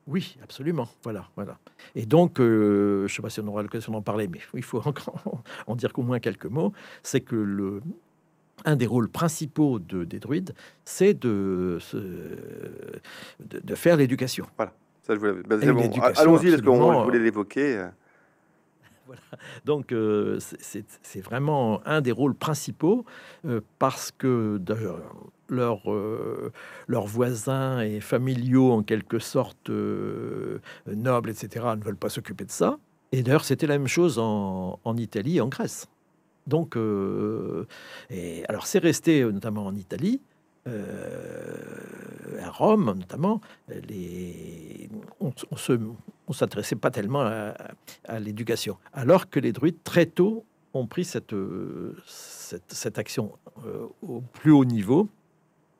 Oui, absolument. Voilà, voilà. Et donc, euh, je ne sais pas si on aura l'occasion d'en parler, mais il faut encore (laughs) en dire qu'au moins quelques mots. C'est que le, un des rôles principaux de, des druides, c'est de, de, faire l'éducation. Voilà, ça je voulais. Ben, allons-y, parce qu'on voulait l'évoquer. Euh. (laughs) Donc, euh, c'est vraiment un des rôles principaux parce que, d'ailleurs, euh, leurs voisins et familiaux, en quelque sorte euh, nobles, etc., ne veulent pas s'occuper de ça. Et d'ailleurs, c'était la même chose en, en Italie et en Grèce. Donc, euh, et, alors c'est resté notamment en Italie, à Rome notamment, les, on, ne on s'intéressait pas tellement à, l'éducation, alors que les druides très tôt ont pris cette, cette, action au plus haut niveau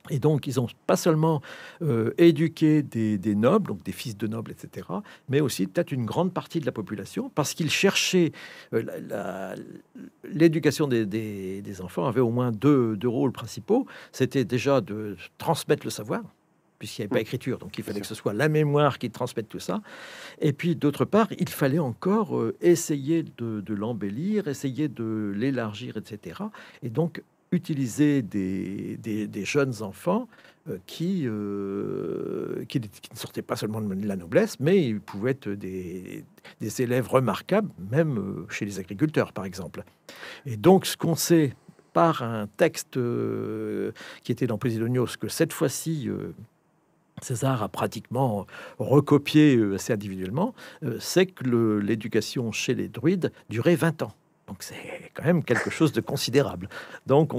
et donc, ils ont pas seulement euh, éduqué des, nobles, donc des fils de nobles, etc., mais aussi peut-être une grande partie de la population, parce qu'ils cherchaient euh, l'éducation des, enfants avait au moins deux, rôles principaux. C'était déjà de transmettre le savoir, puisqu'il n'y avait pas écriture, donc il fallait que ce soit la mémoire qui transmette tout ça. Et puis d'autre part, il fallait encore euh, essayer de, de l'embellir, essayer de l'élargir, etc. Et donc utiliser des, jeunes enfants euh, qui, euh, qui, ne sortaient pas seulement de la noblesse, mais ils pouvaient être des, élèves remarquables, même euh, chez les agriculteurs, par exemple. Et donc, ce qu'on sait par un texte qui était dans Posidonios, que cette fois-ci, César a pratiquement recopié assez individuellement, c'est que l'éducation chez les druides durait 20 ans. Donc c'est quand même quelque chose de considérable. Donc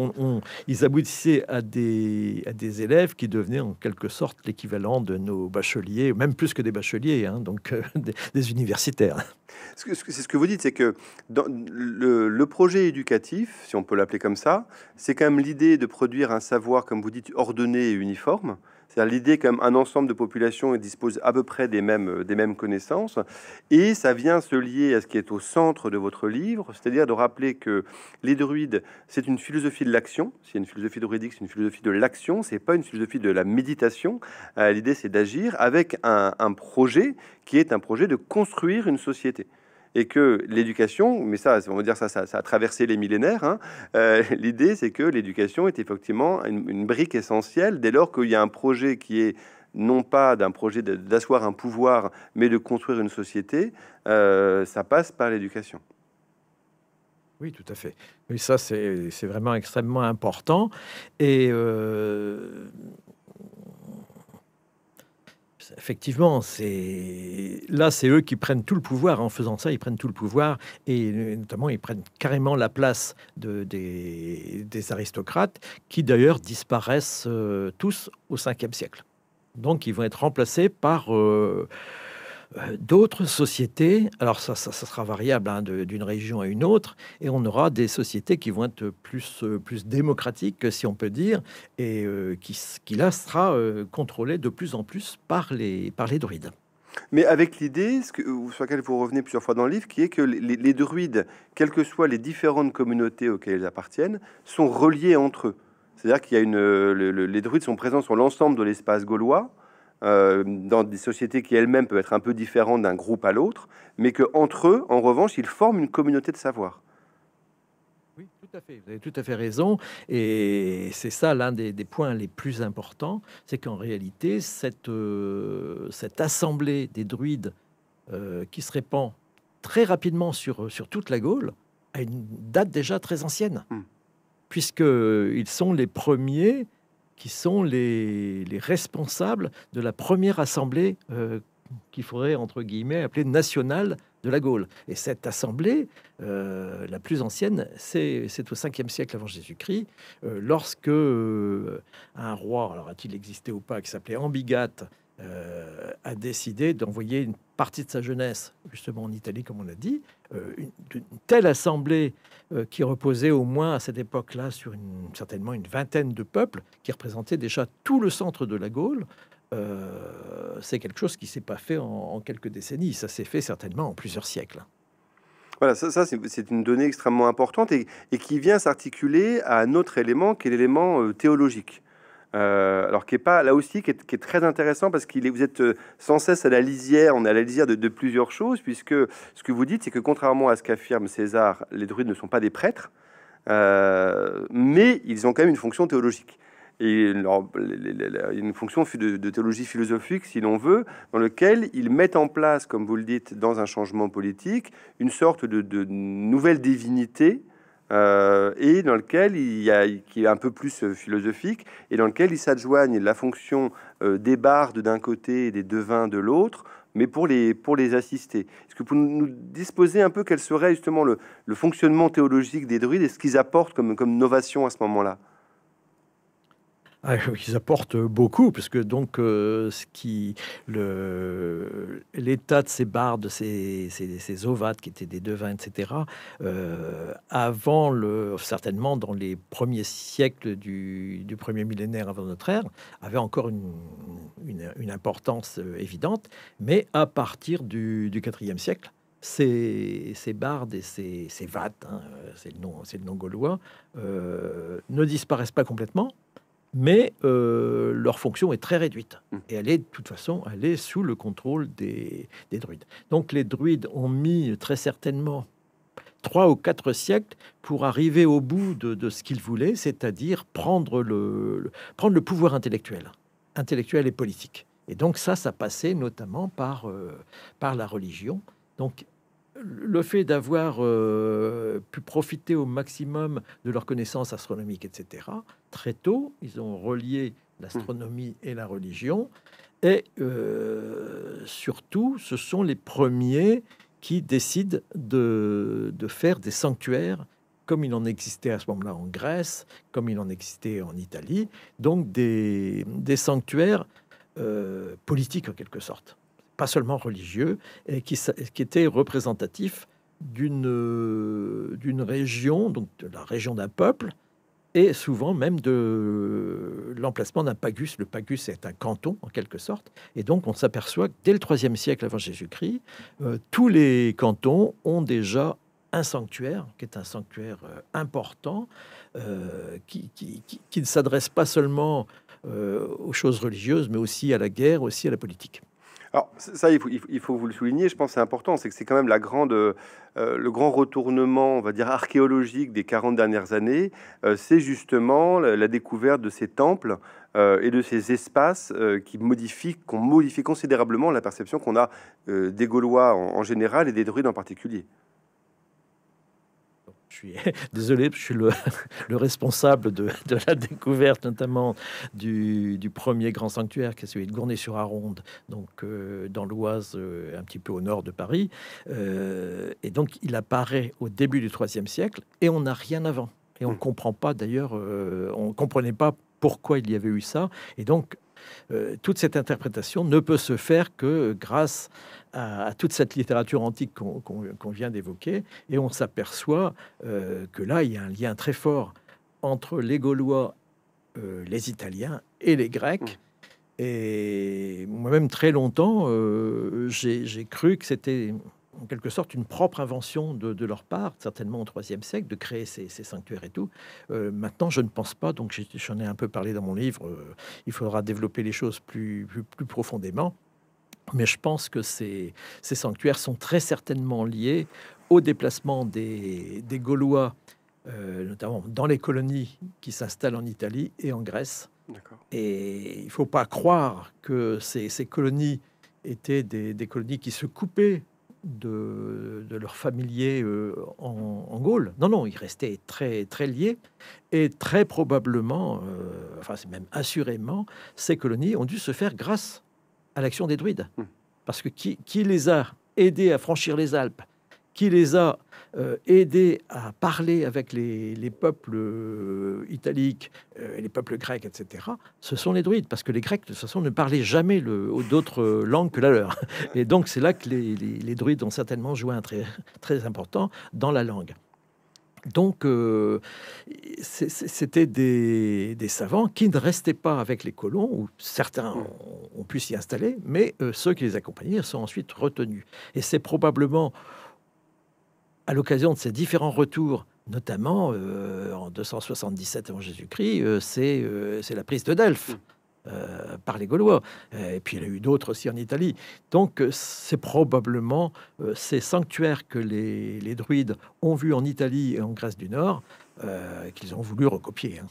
ils aboutissaient à des, élèves qui devenaient en quelque sorte l'équivalent de nos bacheliers, même plus que des bacheliers, hein, donc euh, (laughs) des, universitaires. C'est ce que vous dites, c'est que le, projet éducatif, si on peut l'appeler comme ça, c'est quand même l'idée de produire un savoir, comme vous dites, ordonné et uniforme, c'est-à-dire l'idée qu'un ensemble de populations dispose à peu près euh, des mêmes, connaissances. Et ça vient se lier à ce qui est au centre de votre livre, c'est-à-dire de rappeler que les druides, c'est une philosophie de l'action. C'est une philosophie druidique, c'est une philosophie de l'action. ce n'est pas une philosophie de la méditation. Euh, l'idée, c'est d'agir avec un projet qui est un projet de construire une société et que l'éducation, mais ça, on va dire ça, ça, a traversé les millénaires. Hein, euh, (laughs) l'idée, c'est que l'éducation est effectivement une, brique essentielle dès lors qu'il y a un projet qui est non pas d'un projet d'asseoir un pouvoir, mais de construire une société, euh, ça passe par l'éducation. Oui, tout à fait. Mais ça, c'est vraiment extrêmement important. Et euh, Effectivement, c'est là, c'est eux qui prennent tout le pouvoir. En faisant ça, ils prennent tout le pouvoir et notamment, ils prennent carrément la place de, des, aristocrates qui d'ailleurs disparaissent euh, tous au 5e siècle. Donc, ils vont être remplacés par euh, euh, d'autres sociétés, alors ça, ça, sera variable hein, d'une région à une autre, et on aura des sociétés qui vont être plus, euh, plus démocratiques, si on peut dire, et euh, qui, là sera contrôlé de plus en plus par les, par les druides. Mais avec l'idée, sur laquelle vous revenez plusieurs fois dans le livre, qui est que les, druides, quelles que soient les différentes communautés auxquelles ils appartiennent, sont reliés entre eux. C'est-à-dire qu'il y a une, les druides sont présents sur l'ensemble de l'espace gaulois, euh, dans des sociétés qui elles-mêmes peuvent être un peu différentes d'un groupe à l'autre, mais qu'entre eux, en revanche, ils forment une communauté de savoir. Oui, tout à fait. Vous avez tout à fait raison. Et c'est ça l'un des, points les plus importants, c'est qu'en réalité, cette, euh, cette assemblée des druides euh, qui se répand très rapidement sur, sur toute la Gaule a une date déjà très ancienne, hmm. puisque puisqu'ils sont les premiers qui sont les, responsables de la première assemblée euh, qu'il faudrait, entre guillemets, appeler nationale de la Gaule. Et cette assemblée, euh, la plus ancienne, c'est au 5 siècle avant Jésus-Christ, euh, lorsque un roi, alors a-t-il existé ou pas, qui s'appelait Ambigate, euh, a décidé d'envoyer une partie de sa jeunesse, justement en Italie, comme on a dit, euh, une, telle assemblée euh, qui reposait au moins à cette époque-là sur certainement une vingtaine de peuples qui représentaient déjà tout le centre de la Gaule. c'est quelque chose qui s'est pas fait en, quelques décennies, ça s'est fait certainement en plusieurs siècles. Voilà, ça, c'est une donnée extrêmement importante et qui vient s'articuler à un autre élément qui est l'élément théologique. Euh, alors qui est pas là aussi qui est, très intéressant parce qu'il est vous êtes euh, sans cesse à la lisière on est à la lisière de, plusieurs choses puisque ce que vous dites c'est que contrairement à ce qu'affirme César les druides ne sont pas des prêtres euh, mais ils ont quand même une fonction théologique et une fonction de, théologie philosophique, si l'on veut, dans lequel ils mettent en place, comme vous le dites, dans un changement politique, une sorte de nouvelle divinité euh, et dans lequel il y a qui est un peu plus euh, philosophique et dans lequel ils s'adjoignent la fonction euh, des bardes d'un côté et des devins de l'autre, mais pour les assister. Est-ce que vous nous disposer un peu quel serait justement le, fonctionnement théologique des druides et ce qu'ils apportent comme novation à ce moment-là? Ah, (laughs) ils apportent beaucoup, parce que donc euh, ce qui le l'état de ces bardes, de ces, ces, ces, ovates qui étaient des devins, etc. Euh, avant le certainement dans les premiers siècles du, du premier millénaire avant notre ère, avait encore une, une, importance euh, évidente, mais à partir du, du 4 siècle, ces, ces, bardes et ces, ces vates, hein, c'est le, nom, le nom gaulois, ne disparaissent pas complètement, mais euh, leur fonction est très réduite. Hum. Et elle est, de toute façon, elle est sous le contrôle des, druides. Donc les druides ont mis très certainement trois ou quatre siècles pour arriver au bout de, ce qu'ils voulaient, c'est-à-dire prendre le, prendre le pouvoir intellectuel, intellectuel et politique. Et donc ça, ça passait notamment par, euh, par la religion. Donc le fait d'avoir euh, pu profiter au maximum de leurs connaissances astronomiques, etc., très tôt, ils ont relié l'astronomie et la religion. Et euh, surtout, ce sont les premiers qui décident de, faire des sanctuaires, comme il en existait à ce moment-là en Grèce, comme il en existait en Italie, donc des, sanctuaires euh, politiques en quelque sorte pas seulement religieux, et qui, était représentatif d'une région, donc de la région d'un peuple, et souvent même de l'emplacement d'un pagus. Le pagus est un canton en quelque sorte, et donc on s'aperçoit que dès le IIIe siècle avant Jésus-Christ, euh, tous les cantons ont déjà un sanctuaire, qui est un sanctuaire euh, important, euh, qui, qui, qui, ne s'adresse pas seulement aux choses religieuses, mais aussi à la guerre, aussi à la politique. Alors ça, il faut, vous le souligner, je pense c'est important, c'est que c'est quand même grande, euh, le grand retournement, on va dire, archéologique des 40 dernières années, euh, c'est justement la, découverte de ces temples euh, et de ces espaces qui modifient, qu'on modifie considérablement la perception qu'on a des Gaulois en général et des druides en particulier suis (laughs) désolé, je suis le, (laughs) responsable (laughs) de, la découverte notamment du, premier grand sanctuaire qui est celui de Gournay-sur-Aronde, donc euh, dans l'Oise, euh, un petit peu au nord de Paris. Euh, et donc il apparaît au début du IIIe siècle et on n'a rien avant. Et on ne hmm. comprend pas d'ailleurs, on comprenait pas pourquoi il y avait eu ça. Et donc, euh, toute cette interprétation ne peut se faire que grâce à, toute cette littérature antique qu'on vient d'évoquer. Et on s'aperçoit euh, que là, il y a un lien très fort entre les Gaulois, euh, les Italiens et les Grecs. Mm. Et moi-même, très longtemps, j'ai cru que c'était en quelque sorte une propre invention de, leur part, certainement au IIIe siècle, de créer ces, sanctuaires et tout. Euh, maintenant, je ne pense pas, donc j'en ai un peu parlé dans mon livre, euh, il faudra développer les choses plus, plus, profondément. Mais je pense que ces, ces, sanctuaires sont très certainement liés au déplacement des, Gaulois, euh, notamment dans les colonies qui s'installent en Italie et en Grèce. Et il ne faut pas croire que ces, colonies étaient des, des colonies qui se coupaient de, leurs familiers euh, en, Gaule. Non, non, ils restaient très, très liés et très probablement, euh, enfin, c'est même assurément, ces colonies ont dû se faire grâce à l'action des druides. Hmm. Parce que qui, qui les a aidés à franchir les Alpes, qui les a euh, aider à parler avec les, peuples euh, italiques, et euh, les peuples grecs, etc., ce sont les druides, parce que les Grecs, de toute façon, ne parlaient jamais d'autres langues que la leur. Et donc, c'est là que les, druides ont certainement joué un très, très important dans la langue. Donc, c'était des, savants qui ne restaient pas avec les colons, ou certains ont, pu s'y installer, mais ceux qui les accompagnaient sont ensuite retenus. Et c'est probablement à l'occasion de ces différents retours, notamment euh, en 277 avant Jésus-Christ, euh, euh, c'est la prise de Delphes. Mm. par les Gaulois, et puis il y a eu d'autres aussi en Italie. Donc c'est probablement ces sanctuaires que les, druides ont vus en Italie et en Grèce du Nord qu'ils ont voulu recopier.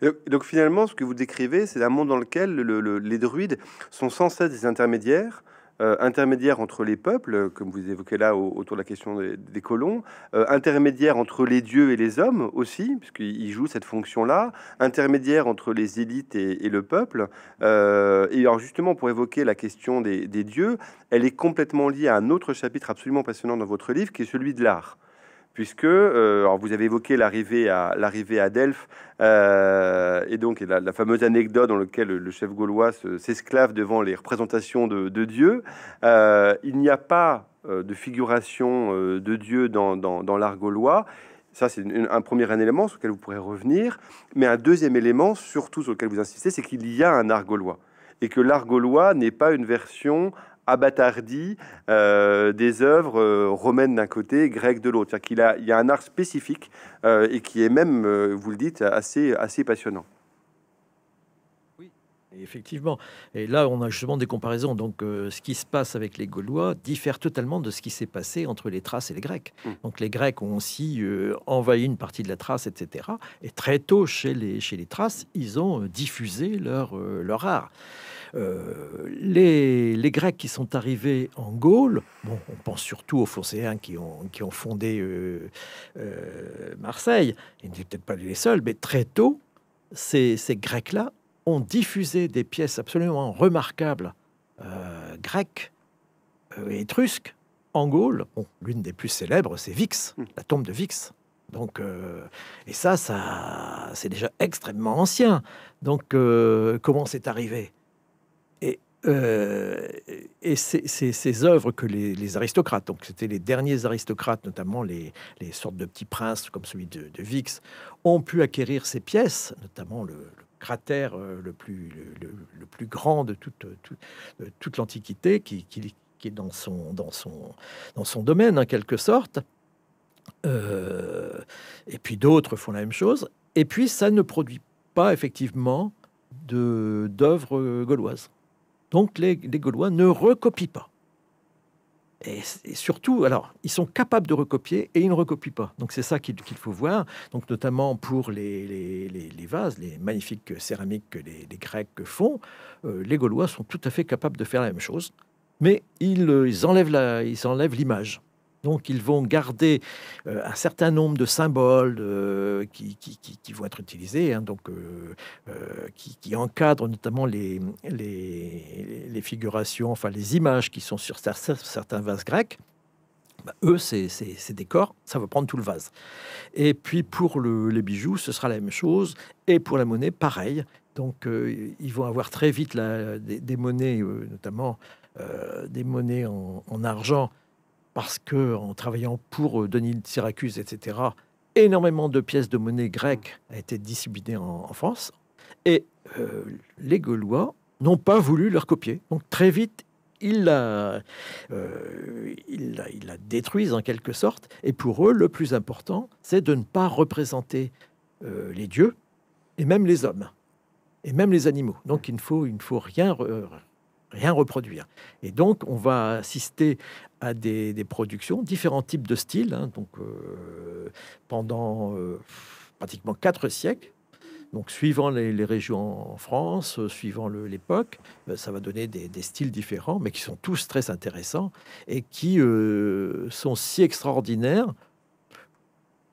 Hein. Donc finalement, ce que vous décrivez, c'est un monde dans lequel les druides sont censés des intermédiaires euh, intermédiaire entre les peuples, comme vous évoquez là autour de la question des, colons, euh, intermédiaire entre les dieux et les hommes aussi, puisqu'il jouent cette fonction-là, intermédiaire entre les élites et, le peuple. Euh, et alors justement, pour évoquer la question des dieux, elle est complètement liée à un autre chapitre absolument passionnant dans votre livre, qui est celui de l'art puisque euh, vous avez évoqué l'arrivée à l'arrivée à Delphes euh, et donc la, fameuse anecdote dans laquelle le, chef gaulois s'esclave devant les représentations de, Dieu. Euh, il n'y a pas de figuration de Dieu dans, dans, l'art gaulois. Ça, c'est un premier élément sur lequel vous pourrez revenir. Mais un deuxième élément, surtout sur lequel vous insistez, c'est qu'il y a un art gaulois. Et que l'art gaulois n'est pas une version abattardi euh, des œuvres euh, romaines d'un côté grecques de l'autre. qu'il il y a un art spécifique euh, et qui est même, vous le dites, assez, assez passionnant. Oui, Effectivement. Et là, on a justement des comparaisons. Donc, ce qui se passe avec les Gaulois diffère totalement de ce qui s'est passé entre les Thraces et les Grecs. Mmh. Donc, les Grecs ont aussi envahi une partie de la Thrace, etc. Et très tôt, chez les, chez les Thraces, ils ont diffusé leur, leur art. Euh, les, Grecs qui sont arrivés en Gaule, on pense surtout aux Phocéens qui ont, fondé euh, euh, Marseille, ils n'étaient peut-être pas les seuls, mais très tôt, ces, Grecs-là ont diffusé des pièces absolument remarquables grecques et étrusques en Gaule. L'une des plus célèbres, c'est Vix, hmm. la tombe de Vix. Donc, et ça, ça c'est déjà extrêmement ancien. Donc, comment c'est arrivé euh, et c'est ces, œuvres que les, aristocrates, donc c'était les derniers aristocrates, notamment les, sortes de petits princes comme celui de, Vix, ont pu acquérir ces pièces, notamment le, cratère euh, le plus, le, plus grand de toute, euh, toute l'Antiquité, qui, qui, est dans son, dans son, dans son domaine en quelque sorte. et puis d'autres font la même chose. Et puis ça ne produit pas effectivement d'œuvres gauloises. Donc les, Gaulois ne recopient pas. Et, surtout, alors, ils sont capables de recopier et ils ne recopient pas. Donc c'est ça qu'il faut voir. Donc notamment pour les, vases, les magnifiques céramiques que les, Grecs font, euh, les Gaulois sont tout à fait capables de faire la même chose. Mais ils, euh, ils enlèvent l'image. Donc ils vont garder euh, un certain nombre de symboles euh, qui, vont être utilisés, hein, donc, euh, qui, encadrent notamment les, figurations, enfin les images qui sont sur certains vases grecs. Bah, eux, ces, décors, ça va prendre tout le vase. Et puis pour les bijoux, ce sera la même chose. Et pour la monnaie, pareil. Donc ils vont avoir très vite des, monnaies, notamment des monnaies en, en argent parce que en travaillant pour euh, Denis de Syracuse, etc., énormément de pièces de monnaie grecque a été disséminées en, France, et euh, les Gaulois n'ont pas voulu leur copier. Donc très vite, ils la, euh, la, la détruisent en quelque sorte, et pour eux, le plus important, c'est de ne pas représenter euh, les dieux, et même les hommes, et même les animaux. Donc il ne faut, il ne faut rien, rien reproduire. Et donc on va assister des, productions, différents types de styles. Hein, donc, euh, pendant euh, pratiquement quatre siècles, donc suivant les, régions en France, euh, suivant l'époque, ben, ça va donner des, styles différents, mais qui sont tous très intéressants et qui sont si extraordinaires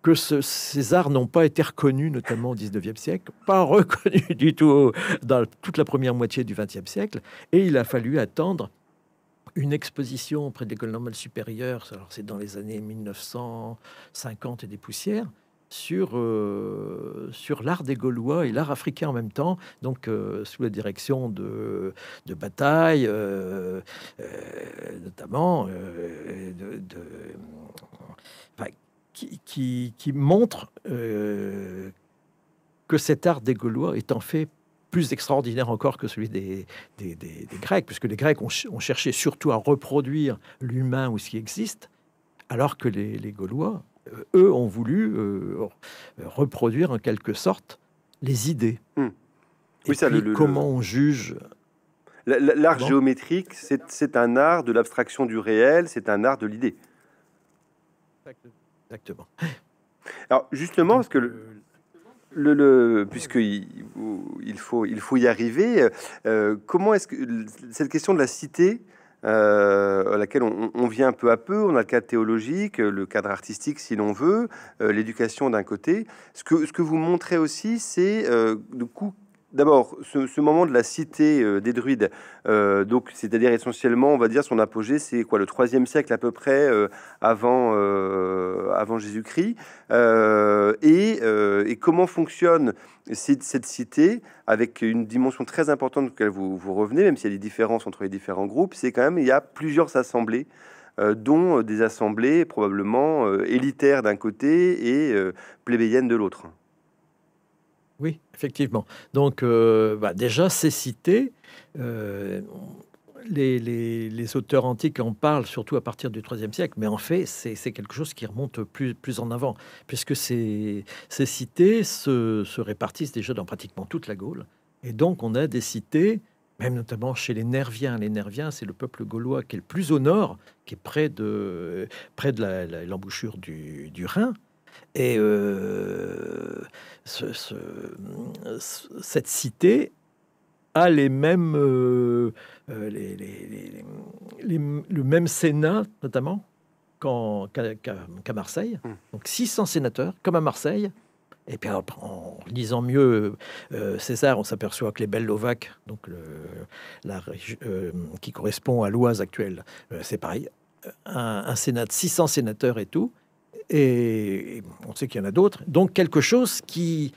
que ce, ces arts n'ont pas été reconnus, notamment au 19e siècle, pas reconnus (laughs) du tout dans toute la première moitié du 20e siècle, et il a fallu attendre une exposition auprès de l'école normale supérieure, alors c'est dans les années 1950 et des poussières, sur, euh, sur l'art des Gaulois et l'art africain en même temps, donc euh, sous la direction de, de Bataille, euh, notamment, de, qui, qui, montre que cet art des Gaulois est en fait plus extraordinaire encore que celui des, des, Grecs, puisque les Grecs ont, cherché surtout à reproduire l'humain ou ce qui existe, alors que les, Gaulois, euh, eux, ont voulu euh, reproduire en quelque sorte les idées. Hmm. Et ça, puis, comment on juge L'art géométrique, c'est un art de l'abstraction du réel, c'est un art de l'idée. Exactement. Alors justement, parce que le, le, il faut, il faut y arriver, euh, comment est-ce que cette question de la cité euh, à laquelle on, vient peu à peu. On a le cadre théologique, le cadre artistique si l'on veut, euh, l'éducation d'un côté. Ce que, ce que vous montrez aussi, c'est euh, coup D'abord, ce, moment de la cité euh, des druides, euh, donc c'est-à-dire essentiellement, on va dire son apogée, c'est quoi le troisième siècle à peu près euh, avant avant Jésus-Christ. Et, comment fonctionne cette, cité avec une dimension très importante auquel vous, vous revenez, même s'il y a des différences entre les différents groupes, c'est quand même il y a plusieurs assemblées dont des assemblées probablement élitaires d'un côté et plébéiennes de l'autre. Oui, effectivement. Donc, euh, bah, déjà, ces cités, euh, les, auteurs antiques en parlent surtout à partir du IIIe siècle, mais en fait, c'est quelque chose qui remonte plus, en avant, puisque ces, ces cités se, répartissent déjà dans pratiquement toute la Gaule. Et donc, on a des cités, même notamment chez les Nerviens. Les Nerviens, c'est le peuple gaulois qui est le plus au nord, qui est près de, l'embouchure du Rhin. Et euh, cette cité a les mêmes, euh, euh, le même Sénat, notamment, qu'à Marseille. Hum. Donc 600 sénateurs, comme à Marseille. Et puis en lisant mieux César, on s'aperçoit que les Bellovac, donc qui correspond à l'Oise actuelle, c'est pareil. un, Sénat de 600 sénateurs et tout. Et, on sait qu'il y en a d'autres. Donc quelque chose qui,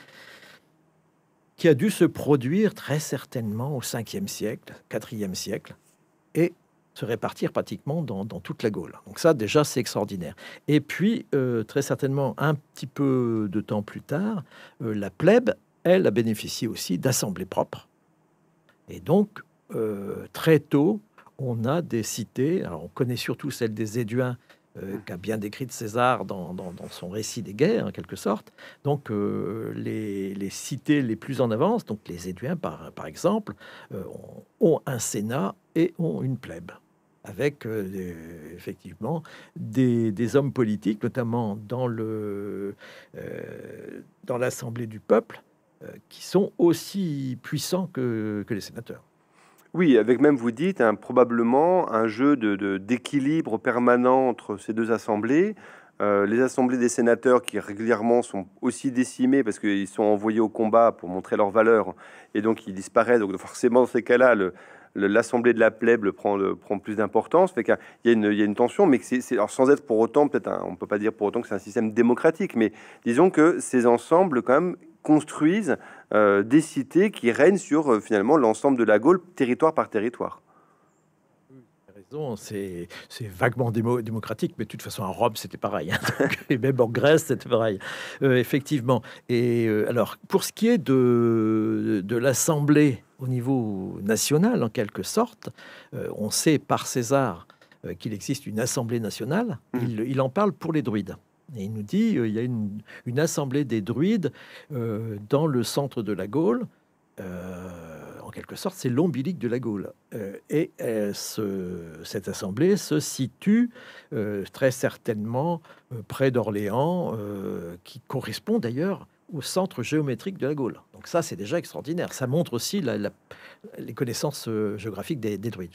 qui a dû se produire très certainement au 5e siècle, 4e siècle, et se répartir pratiquement dans, toute la Gaule. Donc ça, déjà, c'est extraordinaire. Et puis, euh, très certainement, un petit peu de temps plus tard, euh, la plèbe, elle, a bénéficié aussi d'assemblées propres. Et donc, euh, très tôt, on a des cités, alors on connaît surtout celle des Éduins euh, mmh. qu'a bien décrit César dans, son récit des guerres, en quelque sorte. Donc, euh, les, cités les plus en avance, donc les Éduins par, exemple, euh, ont, un Sénat et ont une plèbe, avec effectivement des, hommes politiques, notamment dans, l'Assemblée du peuple, qui sont aussi puissants que les sénateurs. Oui, avec même, vous dites, hein, probablement un jeu d'équilibre permanent entre ces deux assemblées. Euh, les assemblées des sénateurs qui régulièrement sont aussi décimées parce qu'ils sont envoyés au combat pour montrer leur valeur et donc ils disparaissent. Donc forcément, dans ces cas-là, l'assemblée de la plèbe prend, plus d'importance. Il qu'il y, a une tension, mais que c'est, sans être pour autant, peut-être, peut pas dire pour autant que c'est un système démocratique, mais disons que ces ensembles, quand même, construisent euh, des cités qui règnent sur euh, finalement l'ensemble de la Gaule, territoire par territoire. C'est, c'est vaguement démocratique, mais de toute façon, en Rome, c'était pareil. Hein. (laughs) et même en Grèce, c'était pareil. Euh, effectivement. Et alors, pour ce qui est de, l'Assemblée au niveau national, en quelque sorte, on sait par César qu'il existe une Assemblée nationale. Mmh. il en parle pour les druides il nous dit euh, il y a une, assemblée des druides euh, dans le centre de la Gaule. Euh, en quelque sorte, c'est l'ombilique de la Gaule. et cette assemblée se situe très certainement près d'Orléans, qui correspond d'ailleurs au centre géométrique de la Gaule. Donc ça, c'est déjà extraordinaire. Ça montre aussi les connaissances euh, géographiques des, druides.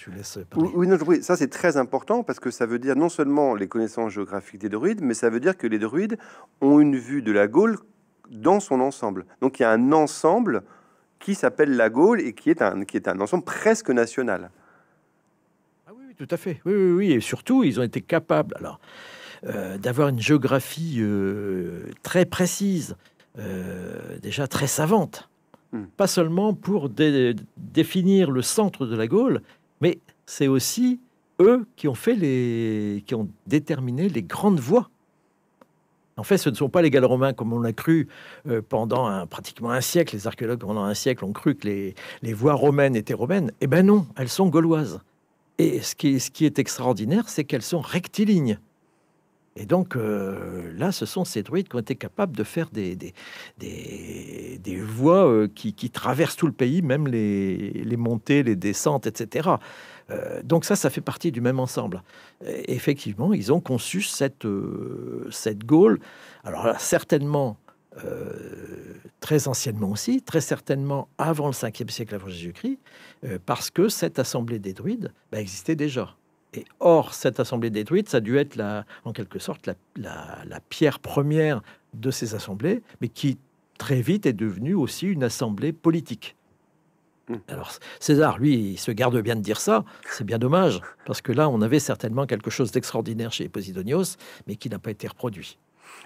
Oui, non, ça c'est très important parce que ça veut dire non seulement les connaissances géographiques des druides, mais ça veut dire que les druides ont une vue de la Gaule dans son ensemble. Donc il y a un ensemble qui s'appelle la Gaule et qui est un, qui est un ensemble presque national. Ah oui, tout à fait. Oui, oui, oui. Et surtout, ils ont été capables alors euh, d'avoir une géographie euh, très précise euh, déjà très savante. Hmm. Pas seulement pour définir le centre de la Gaule, mais c'est aussi eux qui ont fait les, qui ont déterminé les grandes voies. En fait, ce ne sont pas les Gallo-Romains comme on l'a cru euh, pendant un, pratiquement un siècle. Les archéologues pendant un siècle ont cru que les, voies romaines étaient romaines. Eh ben non, elles sont gauloises. Et ce qui, ce qui est extraordinaire, c'est qu'elles sont rectilignes. Et donc euh, là, ce sont ces druides qui ont été capables de faire des, voies euh, qui, traversent tout le pays, même les, montées, les descentes, etc. Euh, donc ça, ça fait partie du même ensemble. effectivement, ils ont conçu cette, cette Gaule. Alors certainement, très anciennement aussi, très certainement avant le 5e siècle avant Jésus-Christ, parce que cette assemblée des druides bah, existait déjà. Et or, cette assemblée détruite, ça a dû être en quelque sorte la, pierre première de ces assemblées, mais qui très vite est devenue aussi une assemblée politique. Hmm. Alors César, lui, il se garde bien de dire ça. C'est bien dommage, parce que là, on avait certainement quelque chose d'extraordinaire chez Posidonios, mais qui n'a pas été reproduit.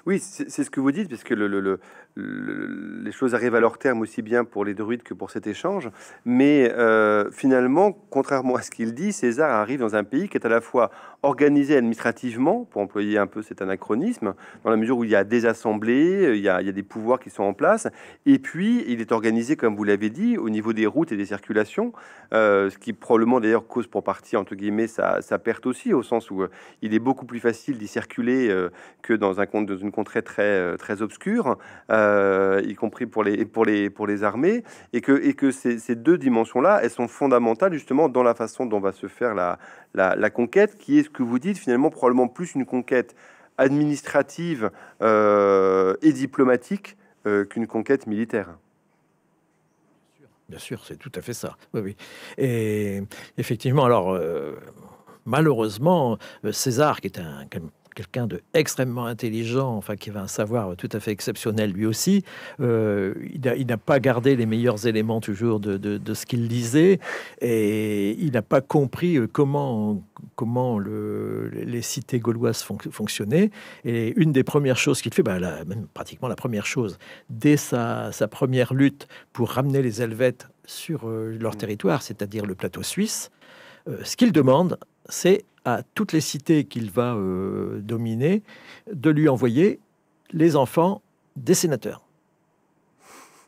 Oui, c'est ce que vous dites, parce que le, les choses arrivent à leur terme aussi bien pour les druides que pour cet échange. Mais euh, finalement, contrairement à ce qu'il dit, César arrive dans un pays qui est à la fois organisé administrativement, pour employer un peu cet anachronisme, dans la mesure où il y a des assemblées, euh, il y a, des pouvoirs qui sont en place, et puis il est organisé, comme vous l'avez dit, au niveau des routes et des circulations, euh, ce qui probablement d'ailleurs cause pour partie, entre guillemets, sa, perte aussi, au sens où il est beaucoup plus facile d'y circuler que dans un compte de dans une contrée très, euh, très obscure, euh, y compris pour les, pour les, pour les armées, et que, et que ces, deux dimensions-là, elles sont fondamentales justement dans la façon dont va se faire la, la, conquête, qui est ce que vous dites finalement probablement plus une conquête administrative euh, et diplomatique qu'une conquête militaire. Bien sûr, c'est tout à fait ça. Oui, oui. Et effectivement, alors, malheureusement, César, qui est un, quelqu'un de extrêmement intelligent, enfin qui avait un savoir tout à fait exceptionnel lui aussi. Euh, il n'a pas gardé les meilleurs éléments toujours de, ce qu'il disait et il n'a pas compris euh, comment comment les cités gauloises fonctionnaient. Et une des premières choses qu'il fait, bah, même pratiquement la première chose, dès sa, première lutte pour ramener les Helvètes sur euh, leur mmh. territoire, c'est-à-dire le plateau suisse, ce qu'il demande, c'est à toutes les cités qu'il va euh, dominer de lui envoyer les enfants des sénateurs.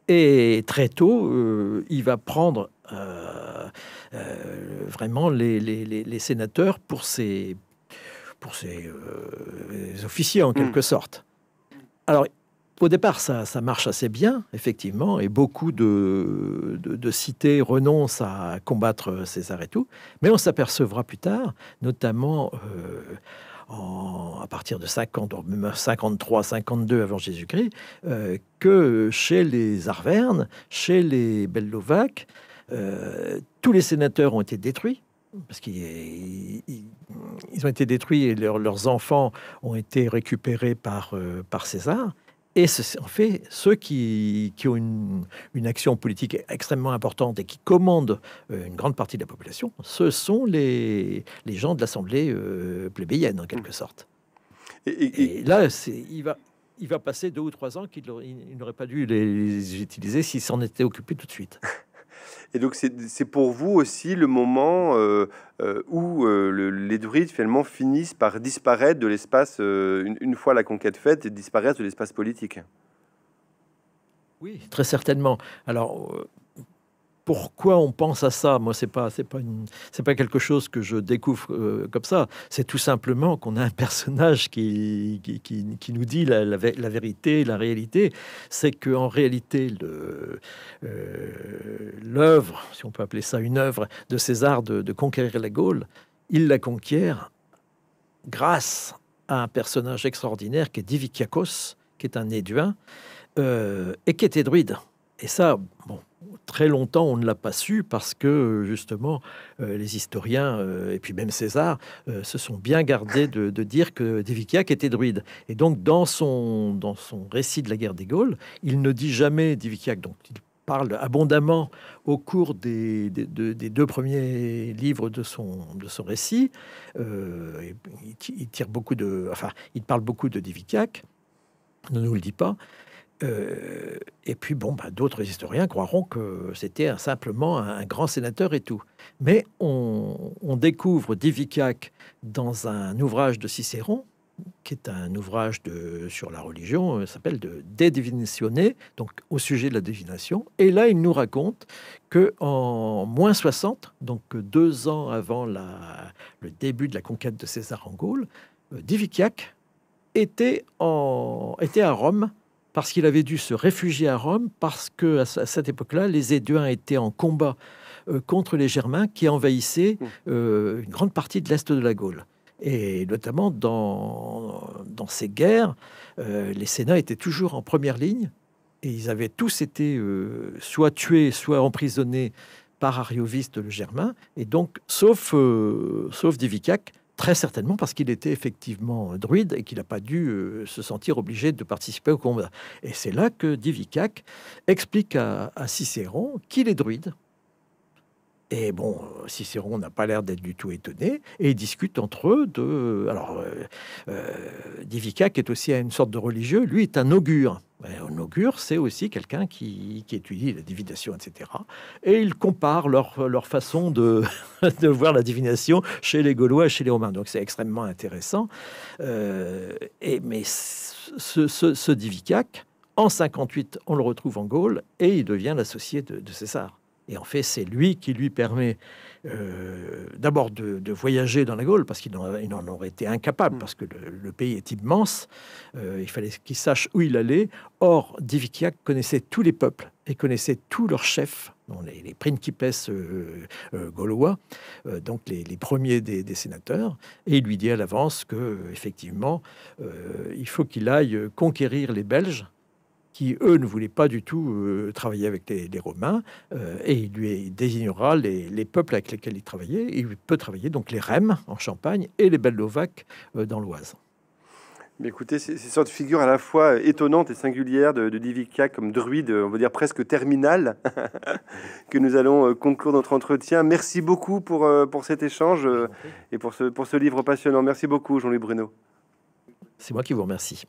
Et très tôt, euh, il va prendre euh, vraiment les, sénateurs pour ses, pour ses officiers en hmm. quelque sorte. Alors, au départ, ça, marche assez bien, effectivement, et beaucoup de, cités renoncent à combattre César et tout. Mais on s'apercevra plus tard, notamment euh, à partir de 53, 52 avant Jésus-Christ, euh, que chez les Arvernes, chez les Bellovaques, euh, tous les sénateurs ont été détruits parce qu'ils ont été détruits et leurs enfants ont été récupérés par César. Et en fait ceux qui, qui ont une, une, action politique extrêmement importante et qui commandent euh, une grande partie de la population, ce sont les, les gens de l'Assemblée euh, plébéienne, en quelque sorte. Et, là, il va, il va passer deux ou trois ans qu'il n'aurait pas dû les utiliser s'il s'en était occupé tout de suite. (laughs) Et donc, c'est pour vous aussi le moment euh, euh, où euh, les druides finalement finissent par disparaître de l'espace, une, une, fois la conquête faite, et disparaissent de l'espace politique. Oui, très certainement. Alors, pourquoi on pense à ça. Moi, c'est pas, pas, c'est pas quelque chose que je découvre euh, comme ça. C'est tout simplement qu'on a un personnage qui, qui, nous dit la, vérité, la réalité. C'est que en réalité, le, euh, l'œuvre, si on peut appeler ça une œuvre de César de, conquérir la Gaule, il la conquiert grâce à un personnage extraordinaire qui est Divikiakos, qui est un Éduin euh, et qui était druide. Et ça, très longtemps, on ne l'a pas su parce que justement, euh, les historiens euh, et puis même César euh, se sont bien gardés de, dire que Diviciac était druide. Et donc, dans son, récit de la guerre des Gaules, il ne dit jamais Diviciac. Donc, il parle abondamment au cours des, deux premiers livres de son, récit. il, tire beaucoup de, enfin, il parle beaucoup de Divicac, ne nous le dit pas. Euh, et puis, bon, bah, d'autres historiens croiront que c'était simplement un, grand sénateur et tout. Mais on, découvre Divicac dans un ouvrage de Cicéron, qui est un ouvrage sur la religion, euh, s'appelle de De donc au sujet de la divination. Et là, il nous raconte que en moins 60, donc deux ans avant le début de la conquête de César en Gaule, euh, Diviciac était, était à Rome parce qu'il avait dû se réfugier à Rome, parce que à cette époque-là, les Éduins étaient en combat euh, contre les Germains qui envahissaient mmh. euh, une grande partie de l'est de la Gaule. Et notamment dans, ces guerres, euh, les Sénats étaient toujours en première ligne et ils avaient tous été soit tués, soit emprisonnés par Arioviste le Germain. Et donc, sauf, sauf Divicac, Très certainement parce qu'il était effectivement druide et qu'il n'a pas dû euh, se sentir obligé de participer au combat. Et c'est là que Divicac explique à, Cicéron qu'il est druide. Et bon, Cicéron n'a pas l'air d'être du tout étonné, et ils discutent entre eux de... Alors, euh, euh, Divicac est aussi une sorte de religieux, lui est un augure en augure, c'est aussi quelqu'un qui, étudie la divination, etc. Et il compare leur, façon de, (laughs) de, voir la divination chez les Gaulois et chez les Romains. Donc c'est extrêmement intéressant. Euh, et, mais ce, Divicac, en 58, on le retrouve en Gaule et il devient l'associé de César. Et en fait, c'est lui qui lui permet euh, d'abord de, voyager dans la Gaule, parce qu'il en, aurait été incapable, mm. parce que le, pays est immense. Euh, il fallait qu'il sache où il allait. Or, Diviciac connaissait tous les peuples et connaissait tous leurs chefs, les, principes euh, gaulois, donc les, premiers des, des, sénateurs, et il lui dit à l'avance que effectivement, il faut qu'il aille conquérir les Belges qui, eux, ne voulaient pas du tout euh, travailler avec les, Romains, euh, et il lui désignera les, peuples avec lesquels il travaillait. Il peut travailler donc les Rèmes en Champagne et les Bellovaques euh, dans l'Oise. Mais écoutez, c'est sorte de figure à la fois étonnante et singulière de, Divica comme druide, on va dire presque terminal, (laughs) que nous allons conclure notre entretien. Merci beaucoup pour, pour cet échange et pour ce, pour ce livre passionnant. Merci beaucoup, Jean-Louis Bruno. C'est moi qui vous remercie.